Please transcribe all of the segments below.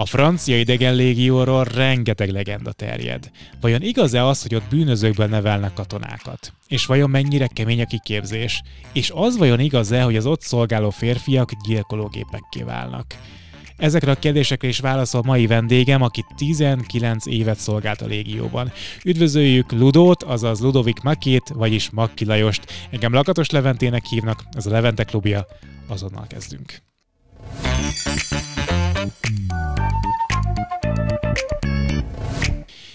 A francia idegen légióról rengeteg legenda terjed. Vajon igaz-e az, hogy ott bűnözőkből nevelnek katonákat? És vajon mennyire kemény a kiképzés? És az vajon igaz-e, hogy az ott szolgáló férfiak gyilkológépekké válnak? Ezekre a kérdésekre is válaszol mai vendégem, aki 19 évet szolgált a légióban. Üdvözöljük Ludót, azaz Ludovik Makét, vagyis Makki Lajost. Engem Lakatos Leventének hívnak, ez a Levente klubja. Azonnal kezdünk. Thank you.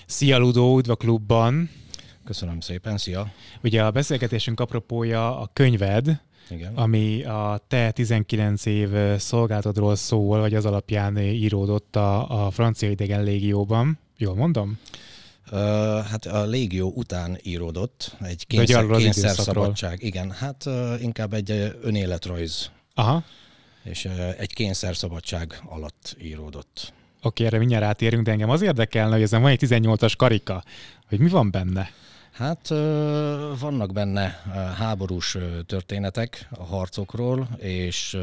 Szia Ludó, üdv a klubban! Köszönöm szépen, szia! Ugye a beszélgetésünk apropója a könyved, igen. ami a te 19 év szolgálatodról szól, vagy az alapján íródott a, a francia idegen légióban. Jól mondom? Uh, hát a légió után íródott, egy kényszer, kényszer szabadság. Igen, hát uh, inkább egy önéletrajz. Aha. És uh, egy kényszer szabadság alatt íródott. Oké, erre mindjárt átérünk, de engem az érdekelne, hogy ezen van egy 18-as karika, hogy mi van benne? Hát vannak benne háborús történetek a harcokról, és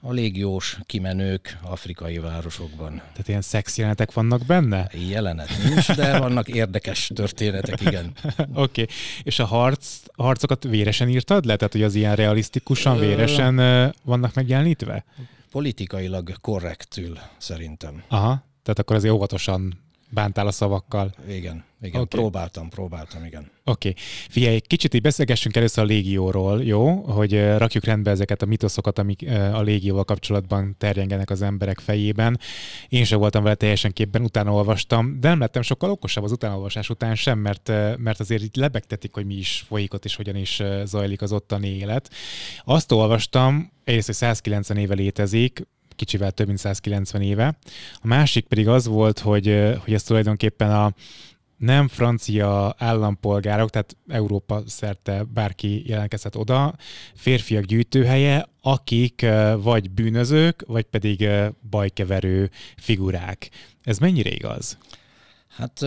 a légiós kimenők afrikai városokban. Tehát ilyen szex jelenetek vannak benne? Jelenet nincs, de vannak érdekes történetek, igen. Oké, okay. és a harc, a harcokat véresen írtad le? Tehát, hogy az ilyen realisztikusan, véresen vannak megjelenítve? politikailag korrektül szerintem. Aha, tehát akkor azért óvatosan bántál a szavakkal. Igen, igen. Okay. Próbáltam, próbáltam, igen. Oké. Okay. Figyelj, kicsit így beszélgessünk először a légióról, jó? Hogy rakjuk rendbe ezeket a mitoszokat, amik a légióval kapcsolatban terjengenek az emberek fejében. Én sem voltam vele teljesen képben, utána olvastam, de nem lettem sokkal okosabb az utánolvasás után sem, mert, mert azért így lebegtetik, hogy mi is folyik ott, és hogyan is zajlik az ottani élet. Azt olvastam, egyrészt, hogy 190 éve létezik, kicsivel több mint 190 éve. A másik pedig az volt, hogy, hogy ez tulajdonképpen a nem francia állampolgárok, tehát Európa szerte bárki jelentkezhet oda, férfiak gyűjtőhelye, akik vagy bűnözők, vagy pedig bajkeverő figurák. Ez mennyire igaz? Hát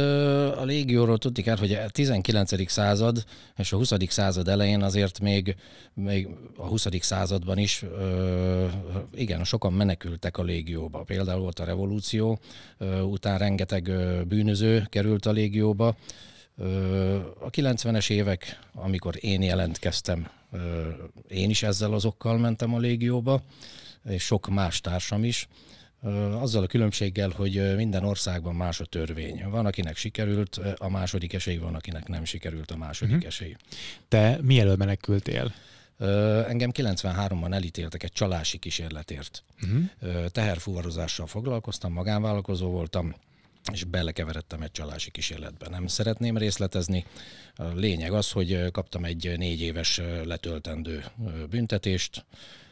a légióról tudni kell, hogy a 19. század és a 20. század elején azért még, még a 20. században is igen, sokan menekültek a légióba. Például volt a revolúció, után rengeteg bűnöző került a légióba. A 90-es évek, amikor én jelentkeztem, én is ezzel azokkal mentem a légióba, és sok más társam is azzal a különbséggel, hogy minden országban más a törvény. Van, akinek sikerült a második esély, van, akinek nem sikerült a második uh-huh. esély. Te mielőtt menekültél? Engem 93-ban elítéltek egy csalási kísérletért. Uh-huh. Teherfuvarozással foglalkoztam, magánvállalkozó voltam, és belekeveredtem egy csalási kísérletbe. Nem szeretném részletezni. A lényeg az, hogy kaptam egy négy éves letöltendő büntetést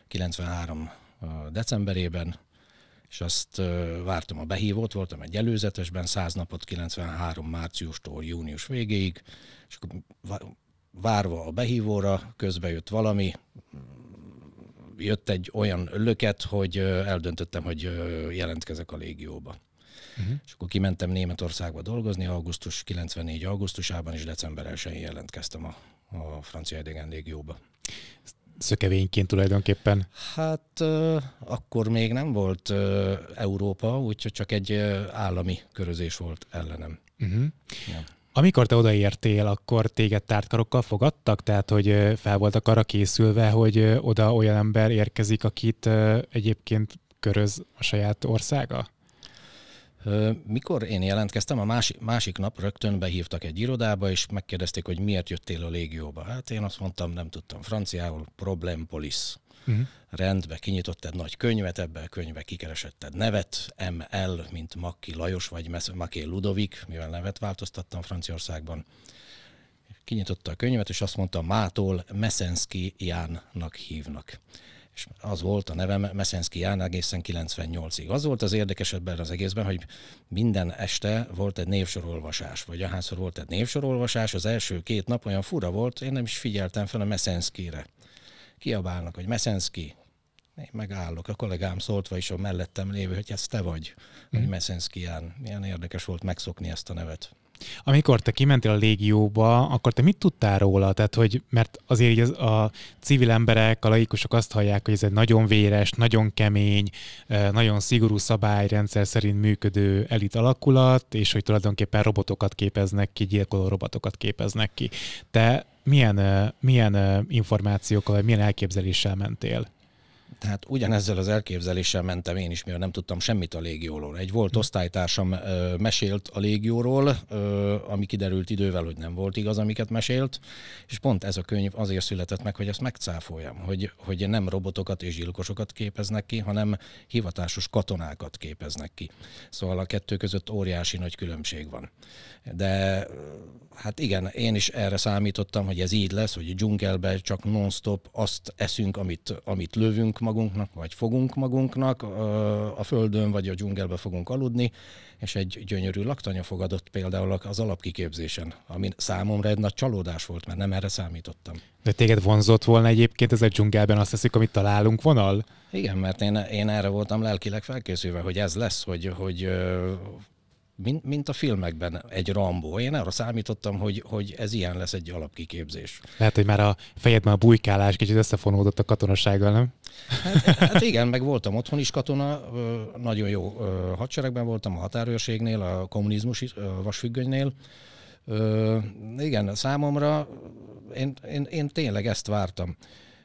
93 decemberében, és azt vártam a behívót, voltam egy előzetesben, 100 napot 93 márciustól június végéig, és akkor várva a behívóra, közbe jött valami, jött egy olyan löket, hogy eldöntöttem, hogy jelentkezek a légióba. Uh-huh. És akkor kimentem Németországba dolgozni, augusztus 94. augusztusában és december 1 jelentkeztem a, a francia idegen légióba. Ezt szökevényként tulajdonképpen? Hát akkor még nem volt Európa, úgyhogy csak egy állami körözés volt ellenem. Uh-huh. Ja. Amikor te odaértél, akkor téged tártkarokkal fogadtak? Tehát, hogy fel voltak arra készülve, hogy oda olyan ember érkezik, akit egyébként köröz a saját országa? Mikor én jelentkeztem, a másik, másik nap rögtön behívtak egy irodába, és megkérdezték, hogy miért jöttél a légióba. Hát én azt mondtam, nem tudtam franciául, problem police. Uh-huh. Mhm. Rendbe, kinyitottad egy nagy könyvet, ebbe a könyve kikeresetted nevet, ML, mint Maki Lajos, vagy Maki Ludovik, mivel nevet változtattam Franciaországban. Kinyitotta a könyvet, és azt mondta, mától Meszenszki Jánnak hívnak és az volt a nevem Meszenszki Ján egészen 98-ig. Az volt az érdekes ebben az egészben, hogy minden este volt egy névsorolvasás, vagy ahányszor volt egy névsorolvasás, az első két nap olyan fura volt, én nem is figyeltem fel a Meszenszkire. Kiabálnak, hogy Meszenszki, én megállok, a kollégám szólt, vagyis a mellettem lévő, hogy ez te vagy, mm. hogy Ján. Milyen érdekes volt megszokni ezt a nevet. Amikor te kimentél a légióba, akkor te mit tudtál róla? Tehát, hogy, mert azért így az, a civil emberek, a laikusok azt hallják, hogy ez egy nagyon véres, nagyon kemény, nagyon szigorú szabályrendszer szerint működő elit alakulat, és hogy tulajdonképpen robotokat képeznek ki, gyilkoló robotokat képeznek ki. Te milyen, milyen információkkal, vagy milyen elképzeléssel mentél? Tehát ugyanezzel az elképzeléssel mentem én is, mivel nem tudtam semmit a légióról. Egy volt hm. osztálytársam ö, mesélt a légióról, ö, ami kiderült idővel, hogy nem volt igaz, amiket mesélt, és pont ez a könyv azért született meg, hogy ezt megcáfoljam, hogy, hogy nem robotokat és gyilkosokat képeznek ki, hanem hivatásos katonákat képeznek ki. Szóval a kettő között óriási nagy különbség van. De hát igen, én is erre számítottam, hogy ez így lesz, hogy a dzsungelbe csak non-stop azt eszünk, amit, amit lövünk, magunknak, vagy fogunk magunknak, a földön vagy a dzsungelbe fogunk aludni, és egy gyönyörű laktanya fogadott például az alapkiképzésen, ami számomra egy nagy csalódás volt, mert nem erre számítottam. De téged vonzott volna egyébként ez a dzsungelben azt hiszik, amit találunk vonal? Igen, mert én, én erre voltam lelkileg felkészülve, hogy ez lesz, hogy, hogy mint, mint a filmekben egy Rambo. Én arra számítottam, hogy, hogy ez ilyen lesz egy alapkiképzés. Lehet, hogy már a fejedben a bujkálás kicsit összefonódott a katonasággal, nem? Hát, hát igen, meg voltam otthon is katona, nagyon jó hadseregben voltam, a határőrségnél, a kommunizmus vasfüggönynél. Igen, számomra én, én, én tényleg ezt vártam.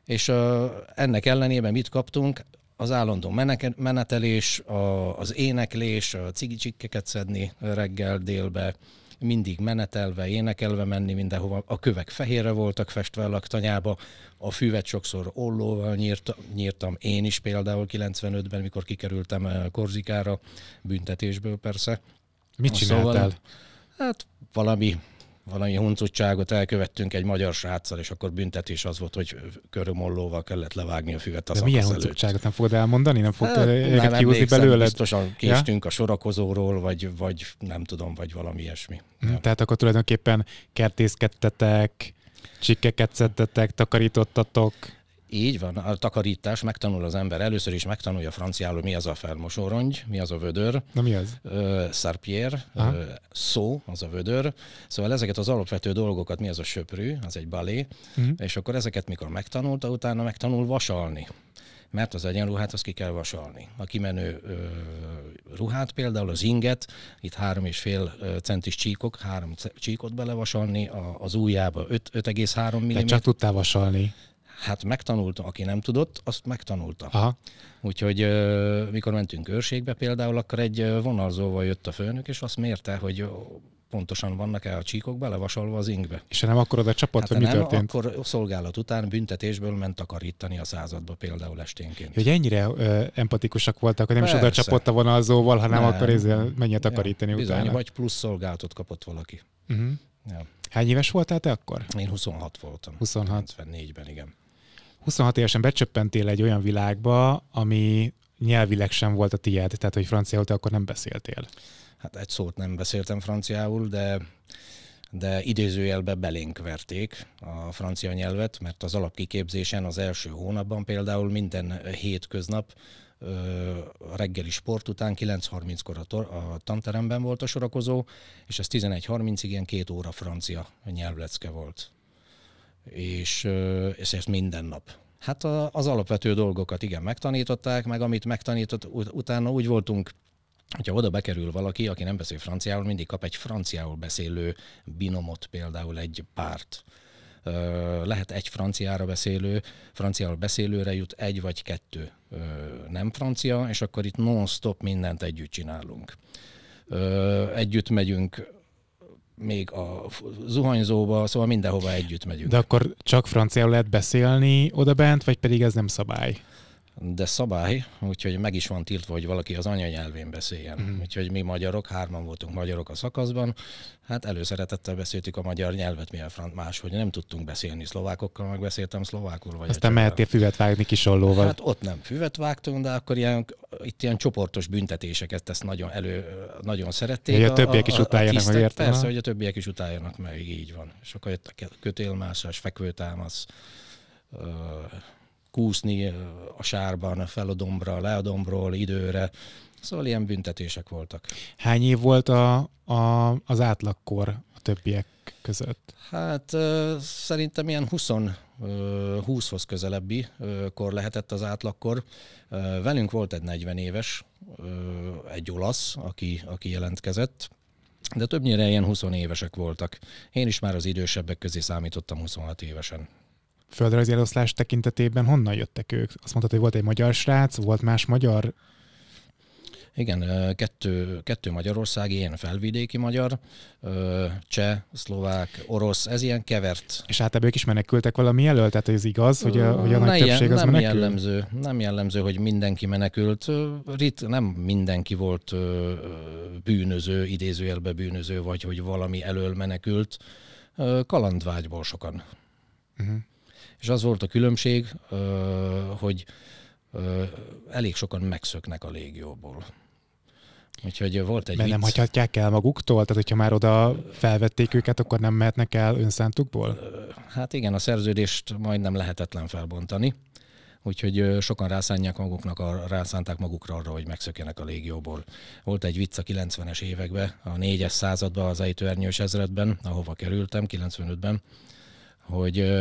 És ennek ellenében mit kaptunk? az állandó menetelés, a, az éneklés, a cigicsikkeket szedni reggel, délbe, mindig menetelve, énekelve menni mindenhova. A kövek fehérre voltak festve a laktanyába, a füvet sokszor ollóval nyírt, nyírtam én is például 95-ben, mikor kikerültem eh, Korzikára, büntetésből persze. Mit szóval csináltál? Szóval, hát valami valami huncutságot elkövettünk egy magyar sráccal, és akkor büntetés az volt, hogy körömollóval kellett levágni a füvet a De milyen huncutságot nem fogod elmondani? Nem fogod hát, őket kiúzni belőle? Biztosan késtünk ja? a sorakozóról, vagy, vagy nem tudom, vagy valami ilyesmi. Hm, tehát akkor tulajdonképpen kertészkedtetek, csikkeket szedtetek, takarítottatok. Így van, a takarítás, megtanul az ember, először is megtanulja franciául, mi az a felmosórongy, mi az a vödör. Na mi az? Uh, Sarpierre, uh, szó, az a vödör. Szóval ezeket az alapvető dolgokat, mi az a söprű, az egy balé, uh-huh. és akkor ezeket mikor megtanulta, utána megtanul vasalni mert az egyenruhát azt ki kell vasalni. A kimenő ö, ruhát például, az inget, itt három és fél centis csíkok, három csíkot belevasalni, a, az ujjába 5,3 mm. Tehát csak tudtál vasalni. Hát megtanulta, aki nem tudott, azt megtanulta. Aha. Úgyhogy mikor mentünk őrségbe például, akkor egy vonalzóval jött a főnök, és azt mérte, hogy pontosan vannak-e a csíkok belevasalva az ingbe. És nem akkor oda csapat, hát vagy mi nem, történt? akkor szolgálat után büntetésből ment takarítani a századba például esténként. Hogy ennyire ö, empatikusak voltak, hogy nem Persze. is oda csapott a vonalzóval, hanem nem. akkor ezzel menjen takarítani ja, bizony, utána. vagy plusz szolgálatot kapott valaki. Uh-huh. Ja. Hány éves voltál te akkor? Én 26 voltam. 26. 94-ben, igen. 26 évesen becsöppentél egy olyan világba, ami nyelvileg sem volt a tiéd, tehát hogy franciául te akkor nem beszéltél. Hát egy szót nem beszéltem franciául, de de idézőjelbe belénk verték a francia nyelvet, mert az alapkiképzésen az első hónapban például minden hétköznap a reggeli sport után 9.30-kor a, tor- a tanteremben volt a sorakozó, és ez 11.30-ig ilyen két óra francia nyelvlecke volt és, és ezt minden nap. Hát a, az alapvető dolgokat igen megtanították, meg amit megtanított, ut- utána úgy voltunk, hogyha oda bekerül valaki, aki nem beszél franciául, mindig kap egy franciául beszélő binomot, például egy párt. Lehet egy franciára beszélő, franciául beszélőre jut egy vagy kettő nem francia, és akkor itt non-stop mindent együtt csinálunk. Együtt megyünk még a zuhanyzóba, szóval mindenhova együtt megyünk. De akkor csak franciául lehet beszélni oda bent, vagy pedig ez nem szabály? De szabály, úgyhogy meg is van tiltva, hogy valaki az anyanyelvén beszéljen. Mm. Úgyhogy mi magyarok, hárman voltunk magyarok a szakaszban, hát előszeretettel beszéltük a magyar nyelvet, mi a frant máshogy nem tudtunk beszélni szlovákokkal, meg beszéltem szlovákul. Vagy Aztán mehetél füvet vágni kisollóval. Hát ott nem füvet vágtunk, de akkor ilyen itt ilyen csoportos büntetéseket tesz nagyon elő, nagyon szerették. Hogy a, a többiek is utáljanak meg, értem? Persze, hogy a többiek is utáljanak meg, így van. akkor jött a kötélmászás, fekvőtámasz, kúszni a sárban, fel a dombra, le a dombról, időre. Szóval ilyen büntetések voltak. Hány év volt a, a, az átlagkor a többiek között? Hát szerintem ilyen 20, 20-hoz közelebbi kor lehetett az átlagkor. Velünk volt egy 40 éves, egy olasz, aki, aki jelentkezett, de többnyire ilyen 20 évesek voltak. Én is már az idősebbek közé számítottam 26 évesen. Földrajzi eloszlás tekintetében honnan jöttek ők? Azt mondtad, hogy volt egy magyar srác, volt más magyar igen, kettő, kettő magyarországi, ilyen felvidéki magyar, cseh, szlovák, orosz, ez ilyen kevert. És hát ebből is menekültek valami jelölt, tehát ez igaz, hogy a, hogy a nagy ilyen, többség az nem menekül? Jellemző, nem jellemző, hogy mindenki menekült. Rit, nem mindenki volt bűnöző, idézőjelbe bűnöző, vagy hogy valami elől menekült. Kalandvágyból sokan. Uh-huh. És az volt a különbség, hogy elég sokan megszöknek a légióból. Úgyhogy volt egy Mert nem hagyhatják el maguktól? Tehát, hogyha már oda felvették őket, akkor nem mehetnek el önszántukból? Hát igen, a szerződést majdnem lehetetlen felbontani. Úgyhogy sokan rászánják maguknak, a, rászánták magukra arra, hogy megszökjenek a légióból. Volt egy vicc a 90-es években, a 4-es században, az ejtőernyős ezredben, ahova kerültem, 95-ben, hogy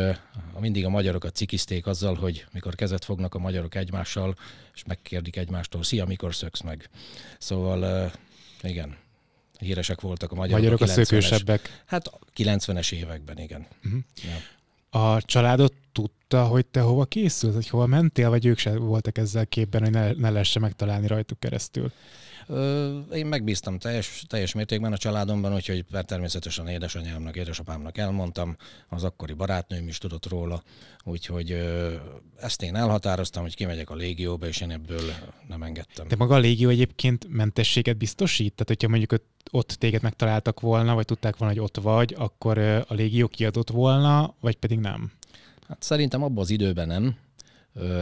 mindig a magyarokat cikizték azzal, hogy mikor kezet fognak a magyarok egymással, és megkérdik egymástól, szia, mikor szöksz meg. Szóval igen, híresek voltak a magyarok. Magyarok a, a szökősebbek. Hát 90-es években, igen. Uh-huh. Ja. A családot tudta, hogy te hova készülsz, hogy hova mentél, vagy ők se voltak ezzel képben, hogy ne, ne lesse megtalálni rajtuk keresztül? Én megbíztam teljes, teljes mértékben a családomban, úgyhogy természetesen édesanyámnak, édesapámnak elmondtam, az akkori barátnőm is tudott róla, úgyhogy ezt én elhatároztam, hogy kimegyek a légióba, és én ebből nem engedtem. De maga a légió egyébként mentességet biztosít? Tehát, hogyha mondjuk ott téged megtaláltak volna, vagy tudták volna, hogy ott vagy, akkor a légió kiadott volna, vagy pedig nem? Hát szerintem abban az időben nem.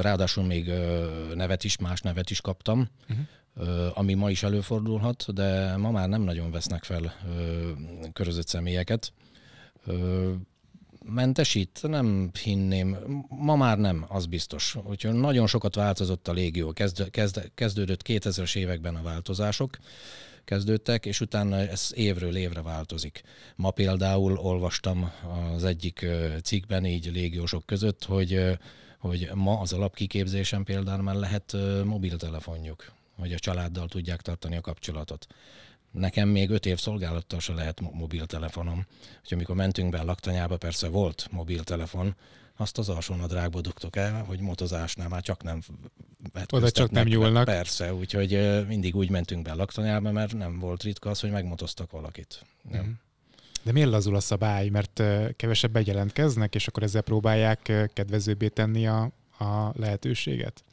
Ráadásul még nevet is, más nevet is kaptam. Uh-huh ami ma is előfordulhat, de ma már nem nagyon vesznek fel körözött személyeket. Mentesít? Nem hinném. Ma már nem, az biztos. Úgyhogy nagyon sokat változott a légió. Kezd, kezd, kezdődött 2000-es években a változások kezdődtek, és utána ez évről évre változik. Ma például olvastam az egyik cikkben így légiósok között, hogy hogy ma az alapkiképzésen például már lehet mobiltelefonjuk hogy a családdal tudják tartani a kapcsolatot. Nekem még öt év szolgálattal se lehet mobiltelefonom. Úgyhogy amikor mentünk be a laktanyába, persze volt mobiltelefon, azt az nadrágba dugtok el, hogy motozásnál már csak nem Oda csak nem nyúlnak. Persze, úgyhogy mindig úgy mentünk be a laktanyába, mert nem volt ritka az, hogy megmotoztak valakit. Nem. Mm. De miért lazul a szabály? Mert kevesebb bejelentkeznek, és akkor ezzel próbálják kedvezőbbé tenni a, a lehetőséget?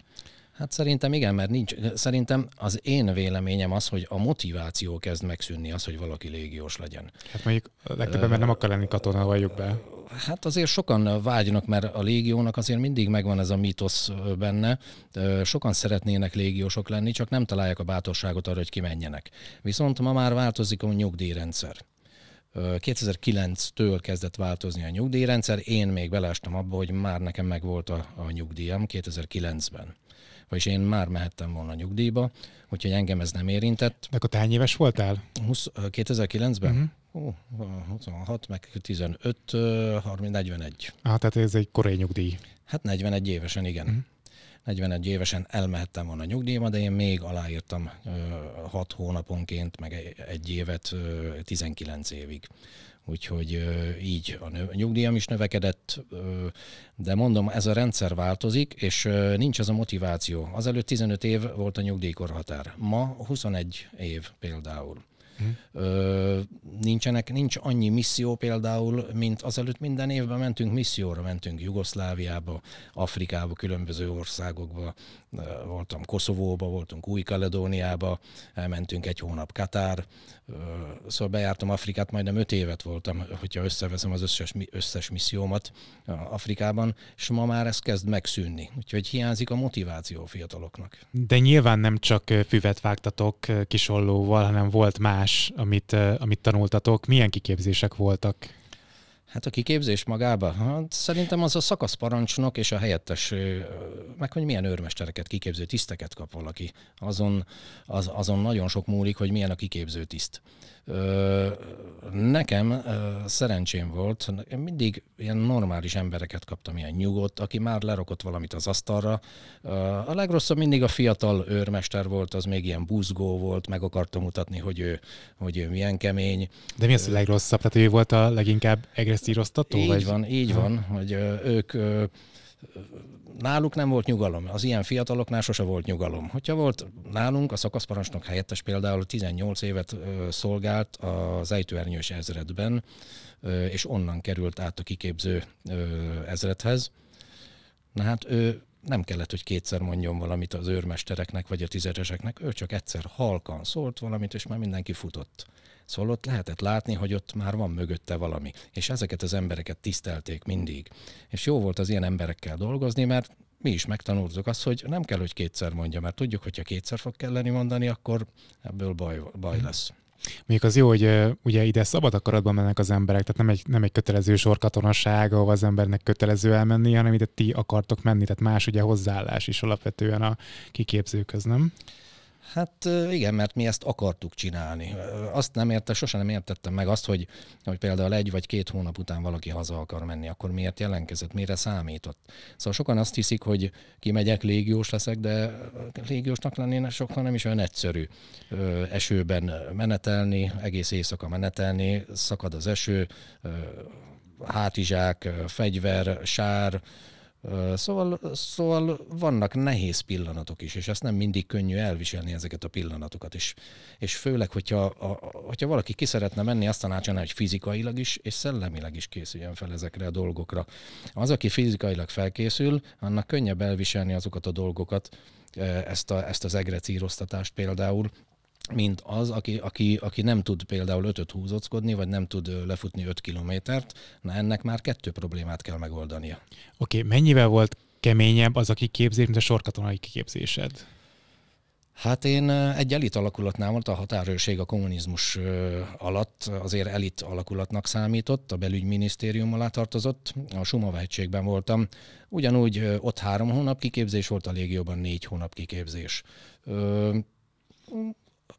Hát szerintem igen, mert nincs. Szerintem az én véleményem az, hogy a motiváció kezd megszűnni az, hogy valaki légiós legyen. Hát mondjuk legtöbben mert nem akar lenni katona, valljuk be. Hát azért sokan vágynak, mert a légiónak azért mindig megvan ez a mítosz benne. Sokan szeretnének légiósok lenni, csak nem találják a bátorságot arra, hogy kimenjenek. Viszont ma már változik a nyugdíjrendszer. 2009-től kezdett változni a nyugdíjrendszer, én még belástam abba, hogy már nekem megvolt a, a nyugdíjam 2009-ben vagyis én már mehettem volna nyugdíjba, úgyhogy engem ez nem érintett. De akkor te hány éves voltál? 2009-ben? Uh-huh. Ó, 26, meg 15, 30, 41. Ah, tehát ez egy korai nyugdíj. Hát 41 évesen, igen. Uh-huh. Mhm. 41 évesen elmehettem volna nyugdíjba, de én még aláírtam 6 hónaponként, meg egy évet 19 évig úgyhogy így a, nyugdíjam is növekedett, de mondom, ez a rendszer változik, és nincs ez a motiváció. Azelőtt 15 év volt a nyugdíjkorhatár, ma 21 év például. hmm. nincsenek, nincs annyi misszió például, mint azelőtt minden évben mentünk misszióra, mentünk Jugoszláviába, Afrikába, különböző országokba, voltam Koszovóba, voltunk Új-Kaledóniába, elmentünk egy hónap Katár, szóval bejártam Afrikát, majdnem öt évet voltam, hogyha összeveszem az összes, összes missziómat Afrikában, és ma már ez kezd megszűnni. Úgyhogy hiányzik a motiváció a fiataloknak. De nyilván nem csak füvet vágtatok kisollóval, hanem volt más, amit, amit tanultatok. Milyen kiképzések voltak? Hát a kiképzés magába? Hát szerintem az a szakaszparancsnok és a helyettes, meg hogy milyen őrmestereket, kiképző tiszteket kap valaki. Azon, az, azon nagyon sok múlik, hogy milyen a kiképző tiszt. Nekem szerencsém volt, én mindig ilyen normális embereket kaptam, ilyen nyugodt, aki már lerokott valamit az asztalra. A legrosszabb mindig a fiatal őrmester volt, az még ilyen buzgó volt, meg akartam mutatni, hogy ő, hogy ő milyen kemény. De mi az a legrosszabb? Tehát ő volt a leginkább egresszíroztató? Így vagy? van, így ha. van, hogy ők náluk nem volt nyugalom. Az ilyen fiataloknál sose volt nyugalom. Hogyha volt nálunk, a szakaszparancsnok helyettes például 18 évet szolgált az ejtőernyős ezredben, és onnan került át a kiképző ezredhez. Na hát ő nem kellett, hogy kétszer mondjon valamit az őrmestereknek vagy a tizedeseknek, ő csak egyszer halkan szólt valamit, és már mindenki futott. Szóval ott lehetett látni, hogy ott már van mögötte valami. És ezeket az embereket tisztelték mindig. És jó volt az ilyen emberekkel dolgozni, mert mi is megtanultuk azt, hogy nem kell, hogy kétszer mondja, mert tudjuk, hogyha kétszer fog kelleni mondani, akkor ebből baj, baj hmm. lesz. Még az jó, hogy uh, ugye ide szabad akaratban mennek az emberek, tehát nem egy, nem egy kötelező sorkatonaság, ahol az embernek kötelező elmenni, hanem ide ti akartok menni, tehát más ugye hozzáállás is alapvetően a kiképzőköz, nem? Hát igen, mert mi ezt akartuk csinálni. Azt nem érte, sosem nem értettem meg azt, hogy, hogy például egy vagy két hónap után valaki haza akar menni, akkor miért jelentkezett, mire számított. Szóval sokan azt hiszik, hogy kimegyek, légiós leszek, de légiósnak lenni sokan nem is olyan egyszerű. Esőben menetelni, egész éjszaka menetelni, szakad az eső, hátizsák, fegyver, sár, Szóval, szóval vannak nehéz pillanatok is, és ezt nem mindig könnyű elviselni ezeket a pillanatokat is. És főleg, hogyha, a, hogyha valaki ki szeretne menni, azt tanácsolná, hogy fizikailag is, és szellemileg is készüljön fel ezekre a dolgokra. Az, aki fizikailag felkészül, annak könnyebb elviselni azokat a dolgokat, ezt, a, ezt az egrecíroztatást például, mint az, aki, aki, aki nem tud például ötöt húzockodni, vagy nem tud lefutni öt kilométert, na ennek már kettő problémát kell megoldania. Oké, okay, mennyivel volt keményebb az, aki képzés, mint a sorkatonai kiképzésed? Hát én egy elit alakulatnál volt a határőrség a kommunizmus alatt, azért elit alakulatnak számított, a belügyminisztérium alá tartozott, a Sumava hegységben voltam. Ugyanúgy ott három hónap kiképzés volt, a légióban négy hónap kiképzés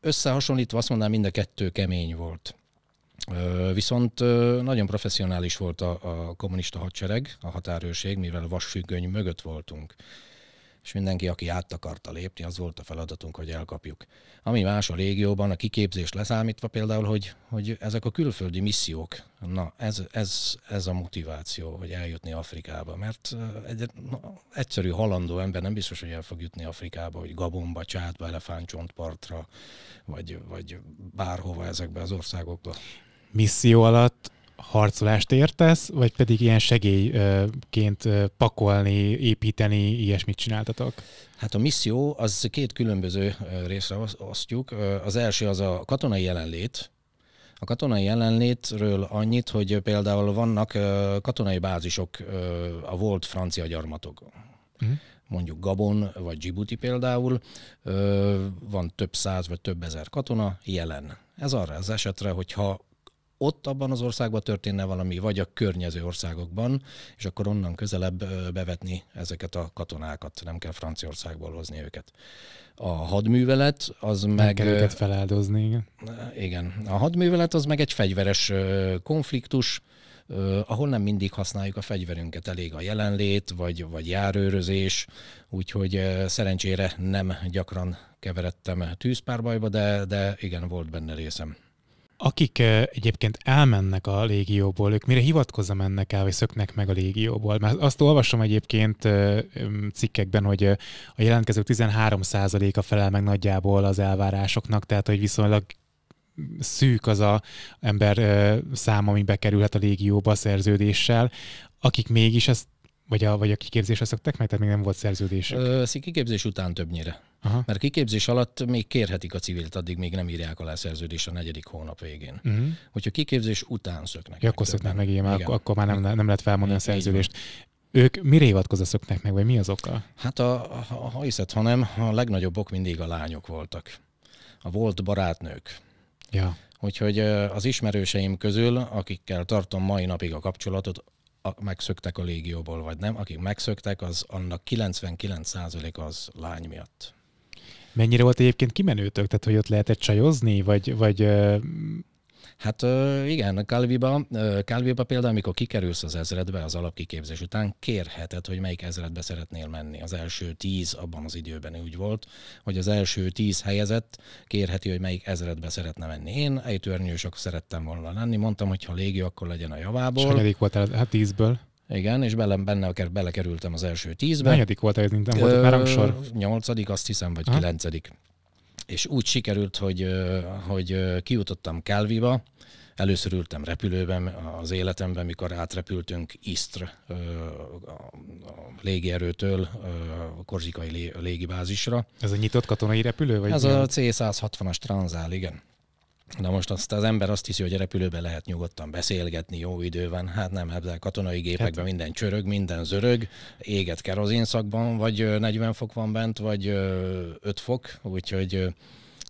összehasonlítva azt mondanám, mind a kettő kemény volt. Viszont nagyon professzionális volt a, a kommunista hadsereg, a határőrség, mivel vasfüggöny mögött voltunk és mindenki, aki át akarta lépni, az volt a feladatunk, hogy elkapjuk. Ami más a régióban, a kiképzés leszámítva például, hogy, hogy ezek a külföldi missziók, na ez, ez, ez a motiváció, hogy eljutni Afrikába, mert egy na, egyszerű halandó ember nem biztos, hogy el fog jutni Afrikába, hogy Gabonba, Csátba, Elefántcsontpartra, vagy, vagy bárhova ezekbe az országokba. Misszió alatt harcolást értesz, vagy pedig ilyen segélyként pakolni, építeni, ilyesmit csináltatok? Hát a misszió az két különböző részre osztjuk. Az első az a katonai jelenlét, a katonai jelenlétről annyit, hogy például vannak katonai bázisok a volt francia gyarmatok, Uh-huh. Mondjuk Gabon vagy Djibouti például, van több száz vagy több ezer katona jelen. Ez arra az esetre, hogyha ott abban az országban történne valami, vagy a környező országokban, és akkor onnan közelebb bevetni ezeket a katonákat, nem kell Franciaországból hozni őket. A hadművelet az nem meg... Kell őket feláldozni, igen. Igen. A hadművelet az meg egy fegyveres konfliktus, ahol nem mindig használjuk a fegyverünket, elég a jelenlét, vagy, vagy járőrözés, úgyhogy szerencsére nem gyakran keveredtem tűzpárbajba, de, de igen, volt benne részem. Akik eh, egyébként elmennek a légióból, ők mire hivatkozom, mennek el, vagy szöknek meg a légióból? Mert azt olvasom egyébként eh, cikkekben, hogy eh, a jelentkezők 13%-a felel meg nagyjából az elvárásoknak, tehát hogy viszonylag mm, szűk az a ember száma, ami bekerülhet a légióba a szerződéssel, akik mégis ezt vagy a, vagy a kiképzésre szoktak meg, tehát még nem volt szerződésük? Ö, kiképzés után többnyire. Aha. Mert kiképzés alatt még kérhetik a civilt, addig még nem írják alá szerződést a negyedik hónap végén. Uh-huh. Hogyha kiképzés után szöknek. Ja, akkor szöknek meg ilyen, akkor, akkor már nem, nem lehet felmondani a szerződést. Ők mire hivatkozva szöknek meg, vagy mi az oka? Hát a, a, a hiszed, hanem a legnagyobb ok mindig a lányok voltak. A volt barátnők. Ja. Úgyhogy az ismerőseim közül, akikkel tartom mai napig a kapcsolatot, megszöktek a légióból, vagy nem, akik megszöktek, az annak 99% az lány miatt. Mennyire volt egyébként kimenőtök? Tehát, hogy ott lehetett csajozni, vagy, vagy Hát igen, Kalviba, Kalviba például, amikor kikerülsz az ezredbe az alapkiképzés után, kérheted, hogy melyik ezredbe szeretnél menni. Az első tíz abban az időben úgy volt, hogy az első tíz helyezett kérheti, hogy melyik ezredbe szeretne menni. Én ejtőernyősök szerettem volna lenni, mondtam, hogy ha légi, akkor legyen a javából. És hanyadik el, hát tízből? Igen, és bele, benne belekerültem az első tízbe. Hányadik volt ez, mint nem volt már Nyolcadik, azt hiszem, vagy Aha. kilencedik és úgy sikerült, hogy, hogy kijutottam Kálviba, Először ültem repülőben az életemben, mikor átrepültünk Istr légierőtől a korzikai légibázisra. Ez a nyitott katonai repülő? Vagy Ez milyen? a C-160-as Transál, igen. Na most azt az ember azt hiszi, hogy a repülőben lehet nyugodtan beszélgetni, jó idő van, hát nem, hát katonai gépekben hát. minden csörög, minden zörög, éget kerozinszakban, vagy 40 fok van bent, vagy 5 fok, úgyhogy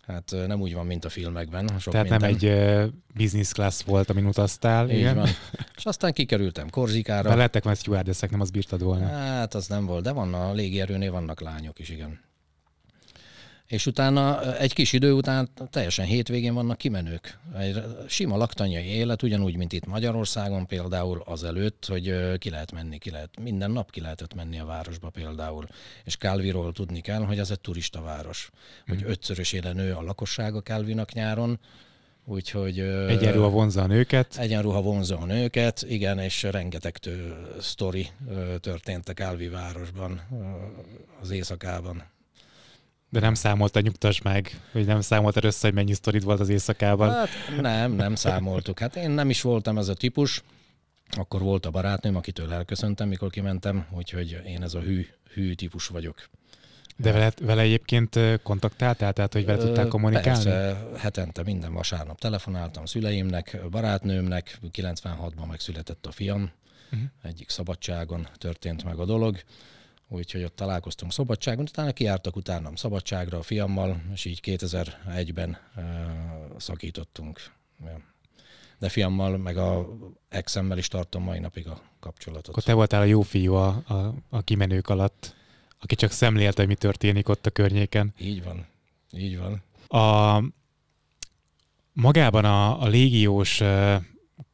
hát nem úgy van, mint a filmekben. Sok Tehát minden. nem egy business class volt, amin utaztál. Így igen. Van. És aztán kikerültem Korzikára. De lettek már stewardessek, nem az bírtad volna. Hát az nem volt, de van a légierőnél vannak lányok is, igen és utána egy kis idő után teljesen hétvégén vannak kimenők. Egy sima laktanyai élet, ugyanúgy, mint itt Magyarországon például azelőtt, hogy ki lehet menni, ki lehet, minden nap ki lehetett menni a városba például. És Kálviról tudni kell, hogy ez egy turista város. Hogy hmm. ötszörösére nő a lakossága Kálvinak nyáron, Úgyhogy... Egyenruha vonza a nőket. Egyenruha vonza a nőket, igen, és rengeteg tő, sztori történtek Álvi városban, az éjszakában. De nem számolta, nyugtass meg, hogy nem számolta össze, hogy mennyi sztorid volt az éjszakában. Hát nem, nem számoltuk. Hát én nem is voltam ez a típus. Akkor volt a barátnőm, akitől elköszöntem, mikor kimentem, úgyhogy én ez a hű, hű típus vagyok. De vele, vele egyébként kontaktáltál, tehát hogy vele tudtál kommunikálni? Persze, hetente minden vasárnap telefonáltam szüleimnek, barátnőmnek, 96-ban megszületett a fiam, uh-huh. egyik szabadságon történt meg a dolog, úgyhogy ott találkoztunk szabadságon, utána kiártak utánam szabadságra a fiammal, és így 2001-ben uh, szakítottunk. Ja. De fiammal, meg a exemmel is tartom mai napig a kapcsolatot. Akkor te voltál a jó fiú a, a, a kimenők alatt, aki csak szemlélte, hogy mi történik ott a környéken. Így van, így van. A, magában a, a légiós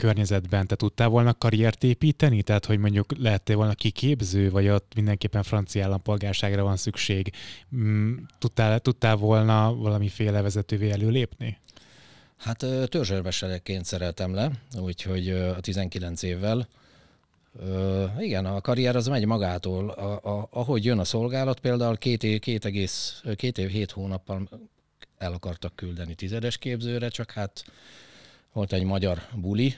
környezetben te tudtál volna karriert építeni? Tehát, hogy mondjuk lehettél volna kiképző, vagy ott mindenképpen francia állampolgárságra van szükség? Mm, tudtál, tudtál volna valamiféle vezetővé előlépni? Hát törzsőrbesereként szereltem le, úgyhogy a 19 évvel. Ö, igen, a karrier az megy magától. A, a, ahogy jön a szolgálat, például két év, két egész, két év, hét hónappal el akartak küldeni tizedes képzőre, csak hát volt egy magyar buli,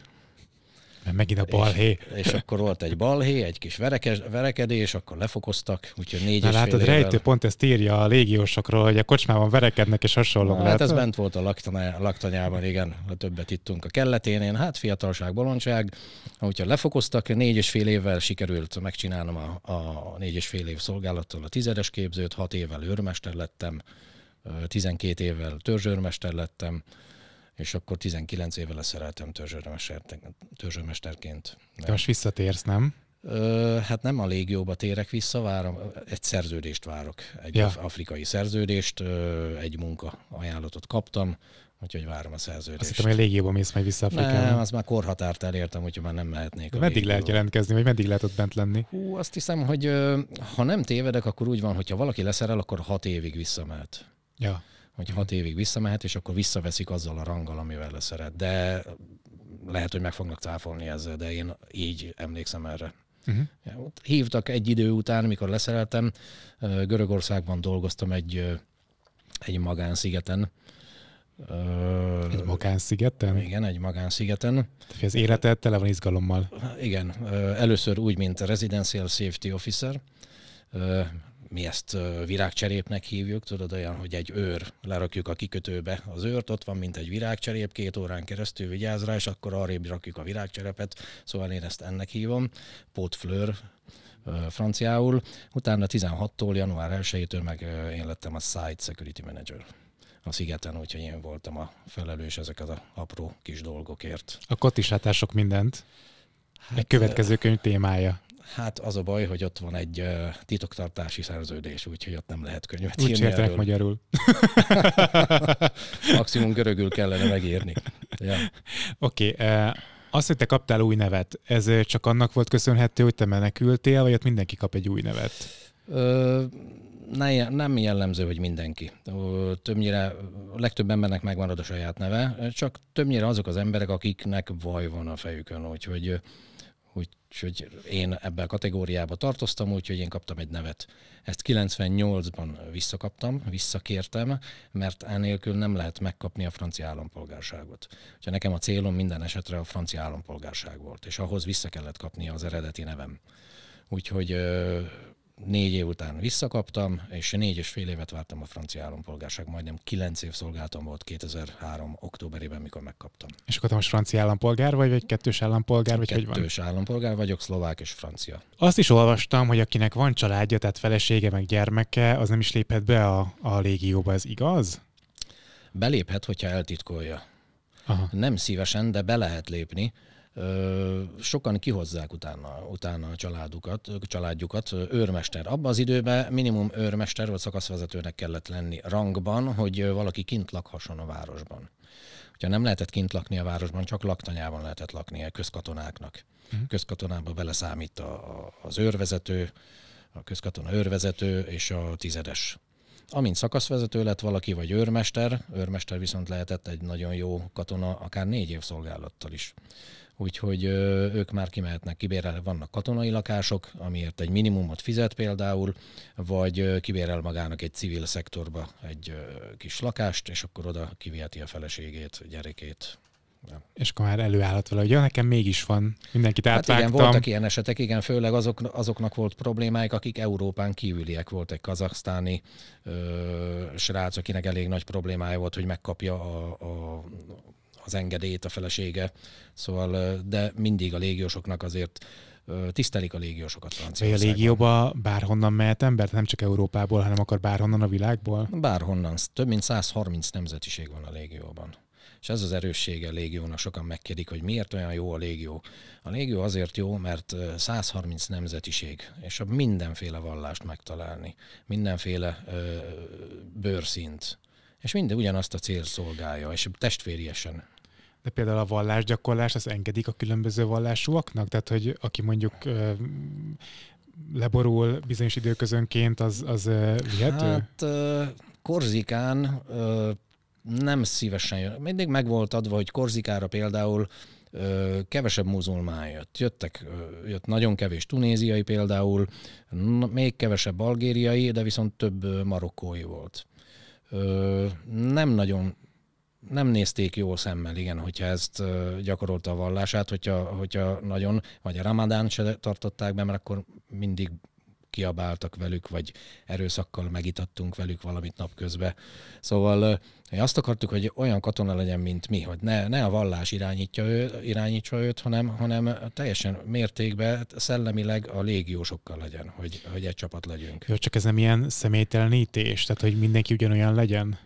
mert megint a balhé. És, és akkor volt egy balhé, egy kis verekes, verekedés, akkor lefokoztak, úgyhogy négy Na, és látod, fél rejtő évvel... pont ezt írja a légiósokról, hogy a kocsmában verekednek és hasonlók. Hát ez bent volt a laktaná, laktanyában, igen, a többet ittunk a kelleténén. Hát fiatalság, bolondság, úgyhogy lefokoztak, négy és fél évvel sikerült megcsinálnom a, a négy és fél év szolgálattól a tizedes képzőt, hat évvel őrmester lettem, 12 évvel törzsőrmester lettem, és akkor 19 éve leszereltem törzsőmesterként. Te most visszatérsz, nem? Ö, hát nem a légióba térek vissza, várom, egy szerződést várok, egy ja. afrikai szerződést, ö, egy munka ajánlatot kaptam, úgyhogy várom a szerződést. Azt hiszem, hogy a légióba mész majd vissza Afrikába. Nem, az már korhatárt elértem, úgyhogy már nem mehetnék. De meddig lehet jelentkezni, vagy meddig lehet ott bent lenni? Hú, azt hiszem, hogy ha nem tévedek, akkor úgy van, hogyha valaki leszerel, akkor hat évig visszamehet. Ja hogy hat évig visszamehet, és akkor visszaveszik azzal a ranggal, amivel szeret. De lehet, hogy meg fognak cáfolni ezzel, de én így emlékszem erre. Uh-huh. Hívtak egy idő után, mikor leszereltem, Görögországban dolgoztam egy, egy magánszigeten, Egy magánszigeten? Igen, egy magánszigeten. Tehát az élete tele van izgalommal. Igen. Először úgy, mint a Residential Safety Officer mi ezt virágcserépnek hívjuk, tudod olyan, hogy egy őr, lerakjuk a kikötőbe az őrt, ott van, mint egy virágcserép, két órán keresztül vigyáz rá, és akkor arrébb rakjuk a virágcserepet, szóval én ezt ennek hívom, fleur franciául, utána 16-tól január 1-től meg én lettem a Site Security Manager a szigeten, úgyhogy én voltam a felelős ezek az apró kis dolgokért. A kotisátások mindent. Hát, egy következő könyv témája. Hát az a baj, hogy ott van egy uh, titoktartási szerződés, úgyhogy ott nem lehet könyvet Úgy írni. Úgy magyarul. Maximum görögül kellene megírni. Ja. Oké, okay, uh, azt, hogy te kaptál új nevet, ez csak annak volt köszönhető, hogy te menekültél, vagy ott mindenki kap egy új nevet? Ö, ne, nem jellemző, hogy mindenki. Többnyire, a legtöbb embernek megmarad a saját neve, csak többnyire azok az emberek, akiknek vaj van a fejükön, úgyhogy úgyhogy én ebben a kategóriába tartoztam, úgyhogy én kaptam egy nevet. Ezt 98-ban visszakaptam, visszakértem, mert enélkül nem lehet megkapni a francia állampolgárságot. Úgyhogy nekem a célom minden esetre a francia állampolgárság volt, és ahhoz vissza kellett kapni az eredeti nevem. Úgyhogy négy év után visszakaptam, és négy és fél évet vártam a francia állampolgárság, majdnem kilenc év szolgáltam volt 2003. októberében, mikor megkaptam. És akkor te most francia állampolgár vagy, vagy kettős állampolgár, vagy kettős hogy van? Kettős állampolgár vagyok, szlovák és francia. Azt is olvastam, hogy akinek van családja, tehát felesége meg gyermeke, az nem is léphet be a, a légióba, ez igaz? Beléphet, hogyha eltitkolja. Aha. Nem szívesen, de be lehet lépni sokan kihozzák utána, utána a családukat, családjukat. Őrmester. Abban az időben minimum őrmester vagy szakaszvezetőnek kellett lenni rangban, hogy valaki kint lakhasson a városban. Ha nem lehetett kint lakni a városban, csak laktanyában lehetett lakni a közkatonáknak. Uh-huh. Közkatonába beleszámít a, a, az őrvezető, a közkatona őrvezető és a tizedes. Amint szakaszvezető lett valaki, vagy őrmester, őrmester viszont lehetett egy nagyon jó katona, akár négy év szolgálattal is úgyhogy ők már kimehetnek kibérelni. Vannak katonai lakások, amiért egy minimumot fizet például, vagy kibérel magának egy civil szektorba egy kis lakást, és akkor oda kiviheti a feleségét, gyerekét, És akkor már előállhat vele, hogy ja, nekem mégis van, mindenkit átvágtam. Hát igen, voltak ilyen esetek, igen, főleg azok, azoknak volt problémáik, akik Európán kívüliek. Volt egy kazaksztáni ö, srác, akinek elég nagy problémája volt, hogy megkapja a, a az engedélyt a felesége, szóval, de mindig a légiósoknak azért tisztelik a légiósokat Franciaországban. A légióba bárhonnan mehet ember, nem csak Európából, hanem akar bárhonnan a világból? Bárhonnan. Több mint 130 nemzetiség van a légióban. És ez az erőssége a légiónak. Sokan megkérdik, hogy miért olyan jó a légió. A légió azért jó, mert 130 nemzetiség, és a mindenféle vallást megtalálni, mindenféle ö, bőrszint, és minden ugyanazt a cél szolgálja, és testvériesen de például a vallásgyakorlás az engedik a különböző vallásúaknak? Tehát, hogy aki mondjuk leborul bizonyos időközönként, az, az vihető? Hát Korzikán nem szívesen jön. Mindig meg volt adva, hogy Korzikára például kevesebb muzulmán jött. Jöttek, jött nagyon kevés tunéziai például, még kevesebb algériai, de viszont több marokkói volt. Nem nagyon nem nézték jó szemmel, igen, hogyha ezt gyakorolta a vallását, hogyha, hogyha nagyon, vagy a ramadán se tartották be, mert akkor mindig kiabáltak velük, vagy erőszakkal megitattunk velük valamit napközben. Szóval mi azt akartuk, hogy olyan katona legyen, mint mi, hogy ne, ne a vallás irányítja ő, irányítsa őt, hanem, hanem teljesen mértékben, hát szellemileg a légiósokkal legyen, hogy, hogy egy csapat legyünk. Jó, csak ez nem ilyen személytelenítés, tehát hogy mindenki ugyanolyan legyen?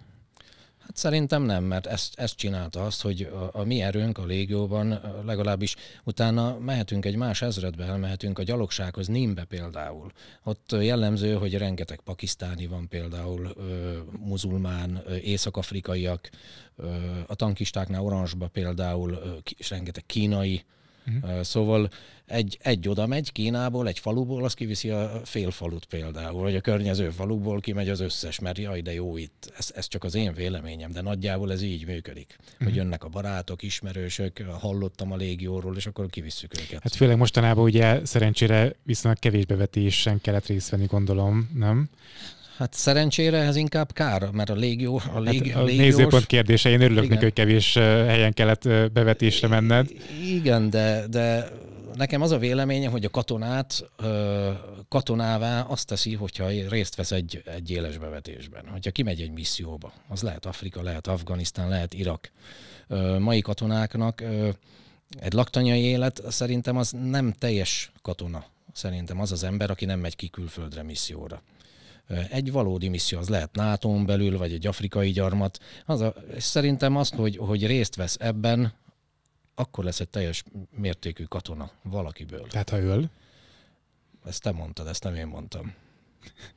Hát szerintem nem, mert ezt, ezt csinálta azt, hogy a, a mi erőnk a légióban legalábbis utána mehetünk egy más ezredbe, elmehetünk a gyalogsághoz, Nimbe például. Ott jellemző, hogy rengeteg pakisztáni van például, ö, muzulmán, észak-afrikaiak, ö, a tankistáknál Oranzsba például ö, és rengeteg kínai, Uh-huh. Szóval egy, egy oda megy Kínából, egy faluból, az kiviszi a fél falut például, vagy a környező faluból kimegy az összes, mert jaj, de jó itt. Ez, ez csak az én véleményem, de nagyjából ez így működik. Uh-huh. Hogy mhm. jönnek a barátok, ismerősök, hallottam a légióról, és akkor kivisszük őket. Hát főleg mostanában ugye szerencsére viszonylag kevés bevetésen kellett részt venni, gondolom, nem? Hát szerencsére ez inkább kár, mert a légió... A, hát légi, hát a, a légiós... nézőpont kérdése, én örülök neki, hogy kevés helyen kellett bevetésre menned. Igen, de, de nekem az a véleménye, hogy a katonát katonává azt teszi, hogyha részt vesz egy, egy éles bevetésben. Hogyha kimegy egy misszióba, az lehet Afrika, lehet Afganisztán, lehet Irak. Mai katonáknak egy laktanyai élet szerintem az nem teljes katona. Szerintem az az ember, aki nem megy ki külföldre misszióra. Egy valódi misszió az lehet nato belül, vagy egy afrikai gyarmat. Az a, és szerintem azt, hogy, hogy részt vesz ebben, akkor lesz egy teljes mértékű katona valakiből. Tehát ha öl? Ezt te mondtad, ezt nem én mondtam.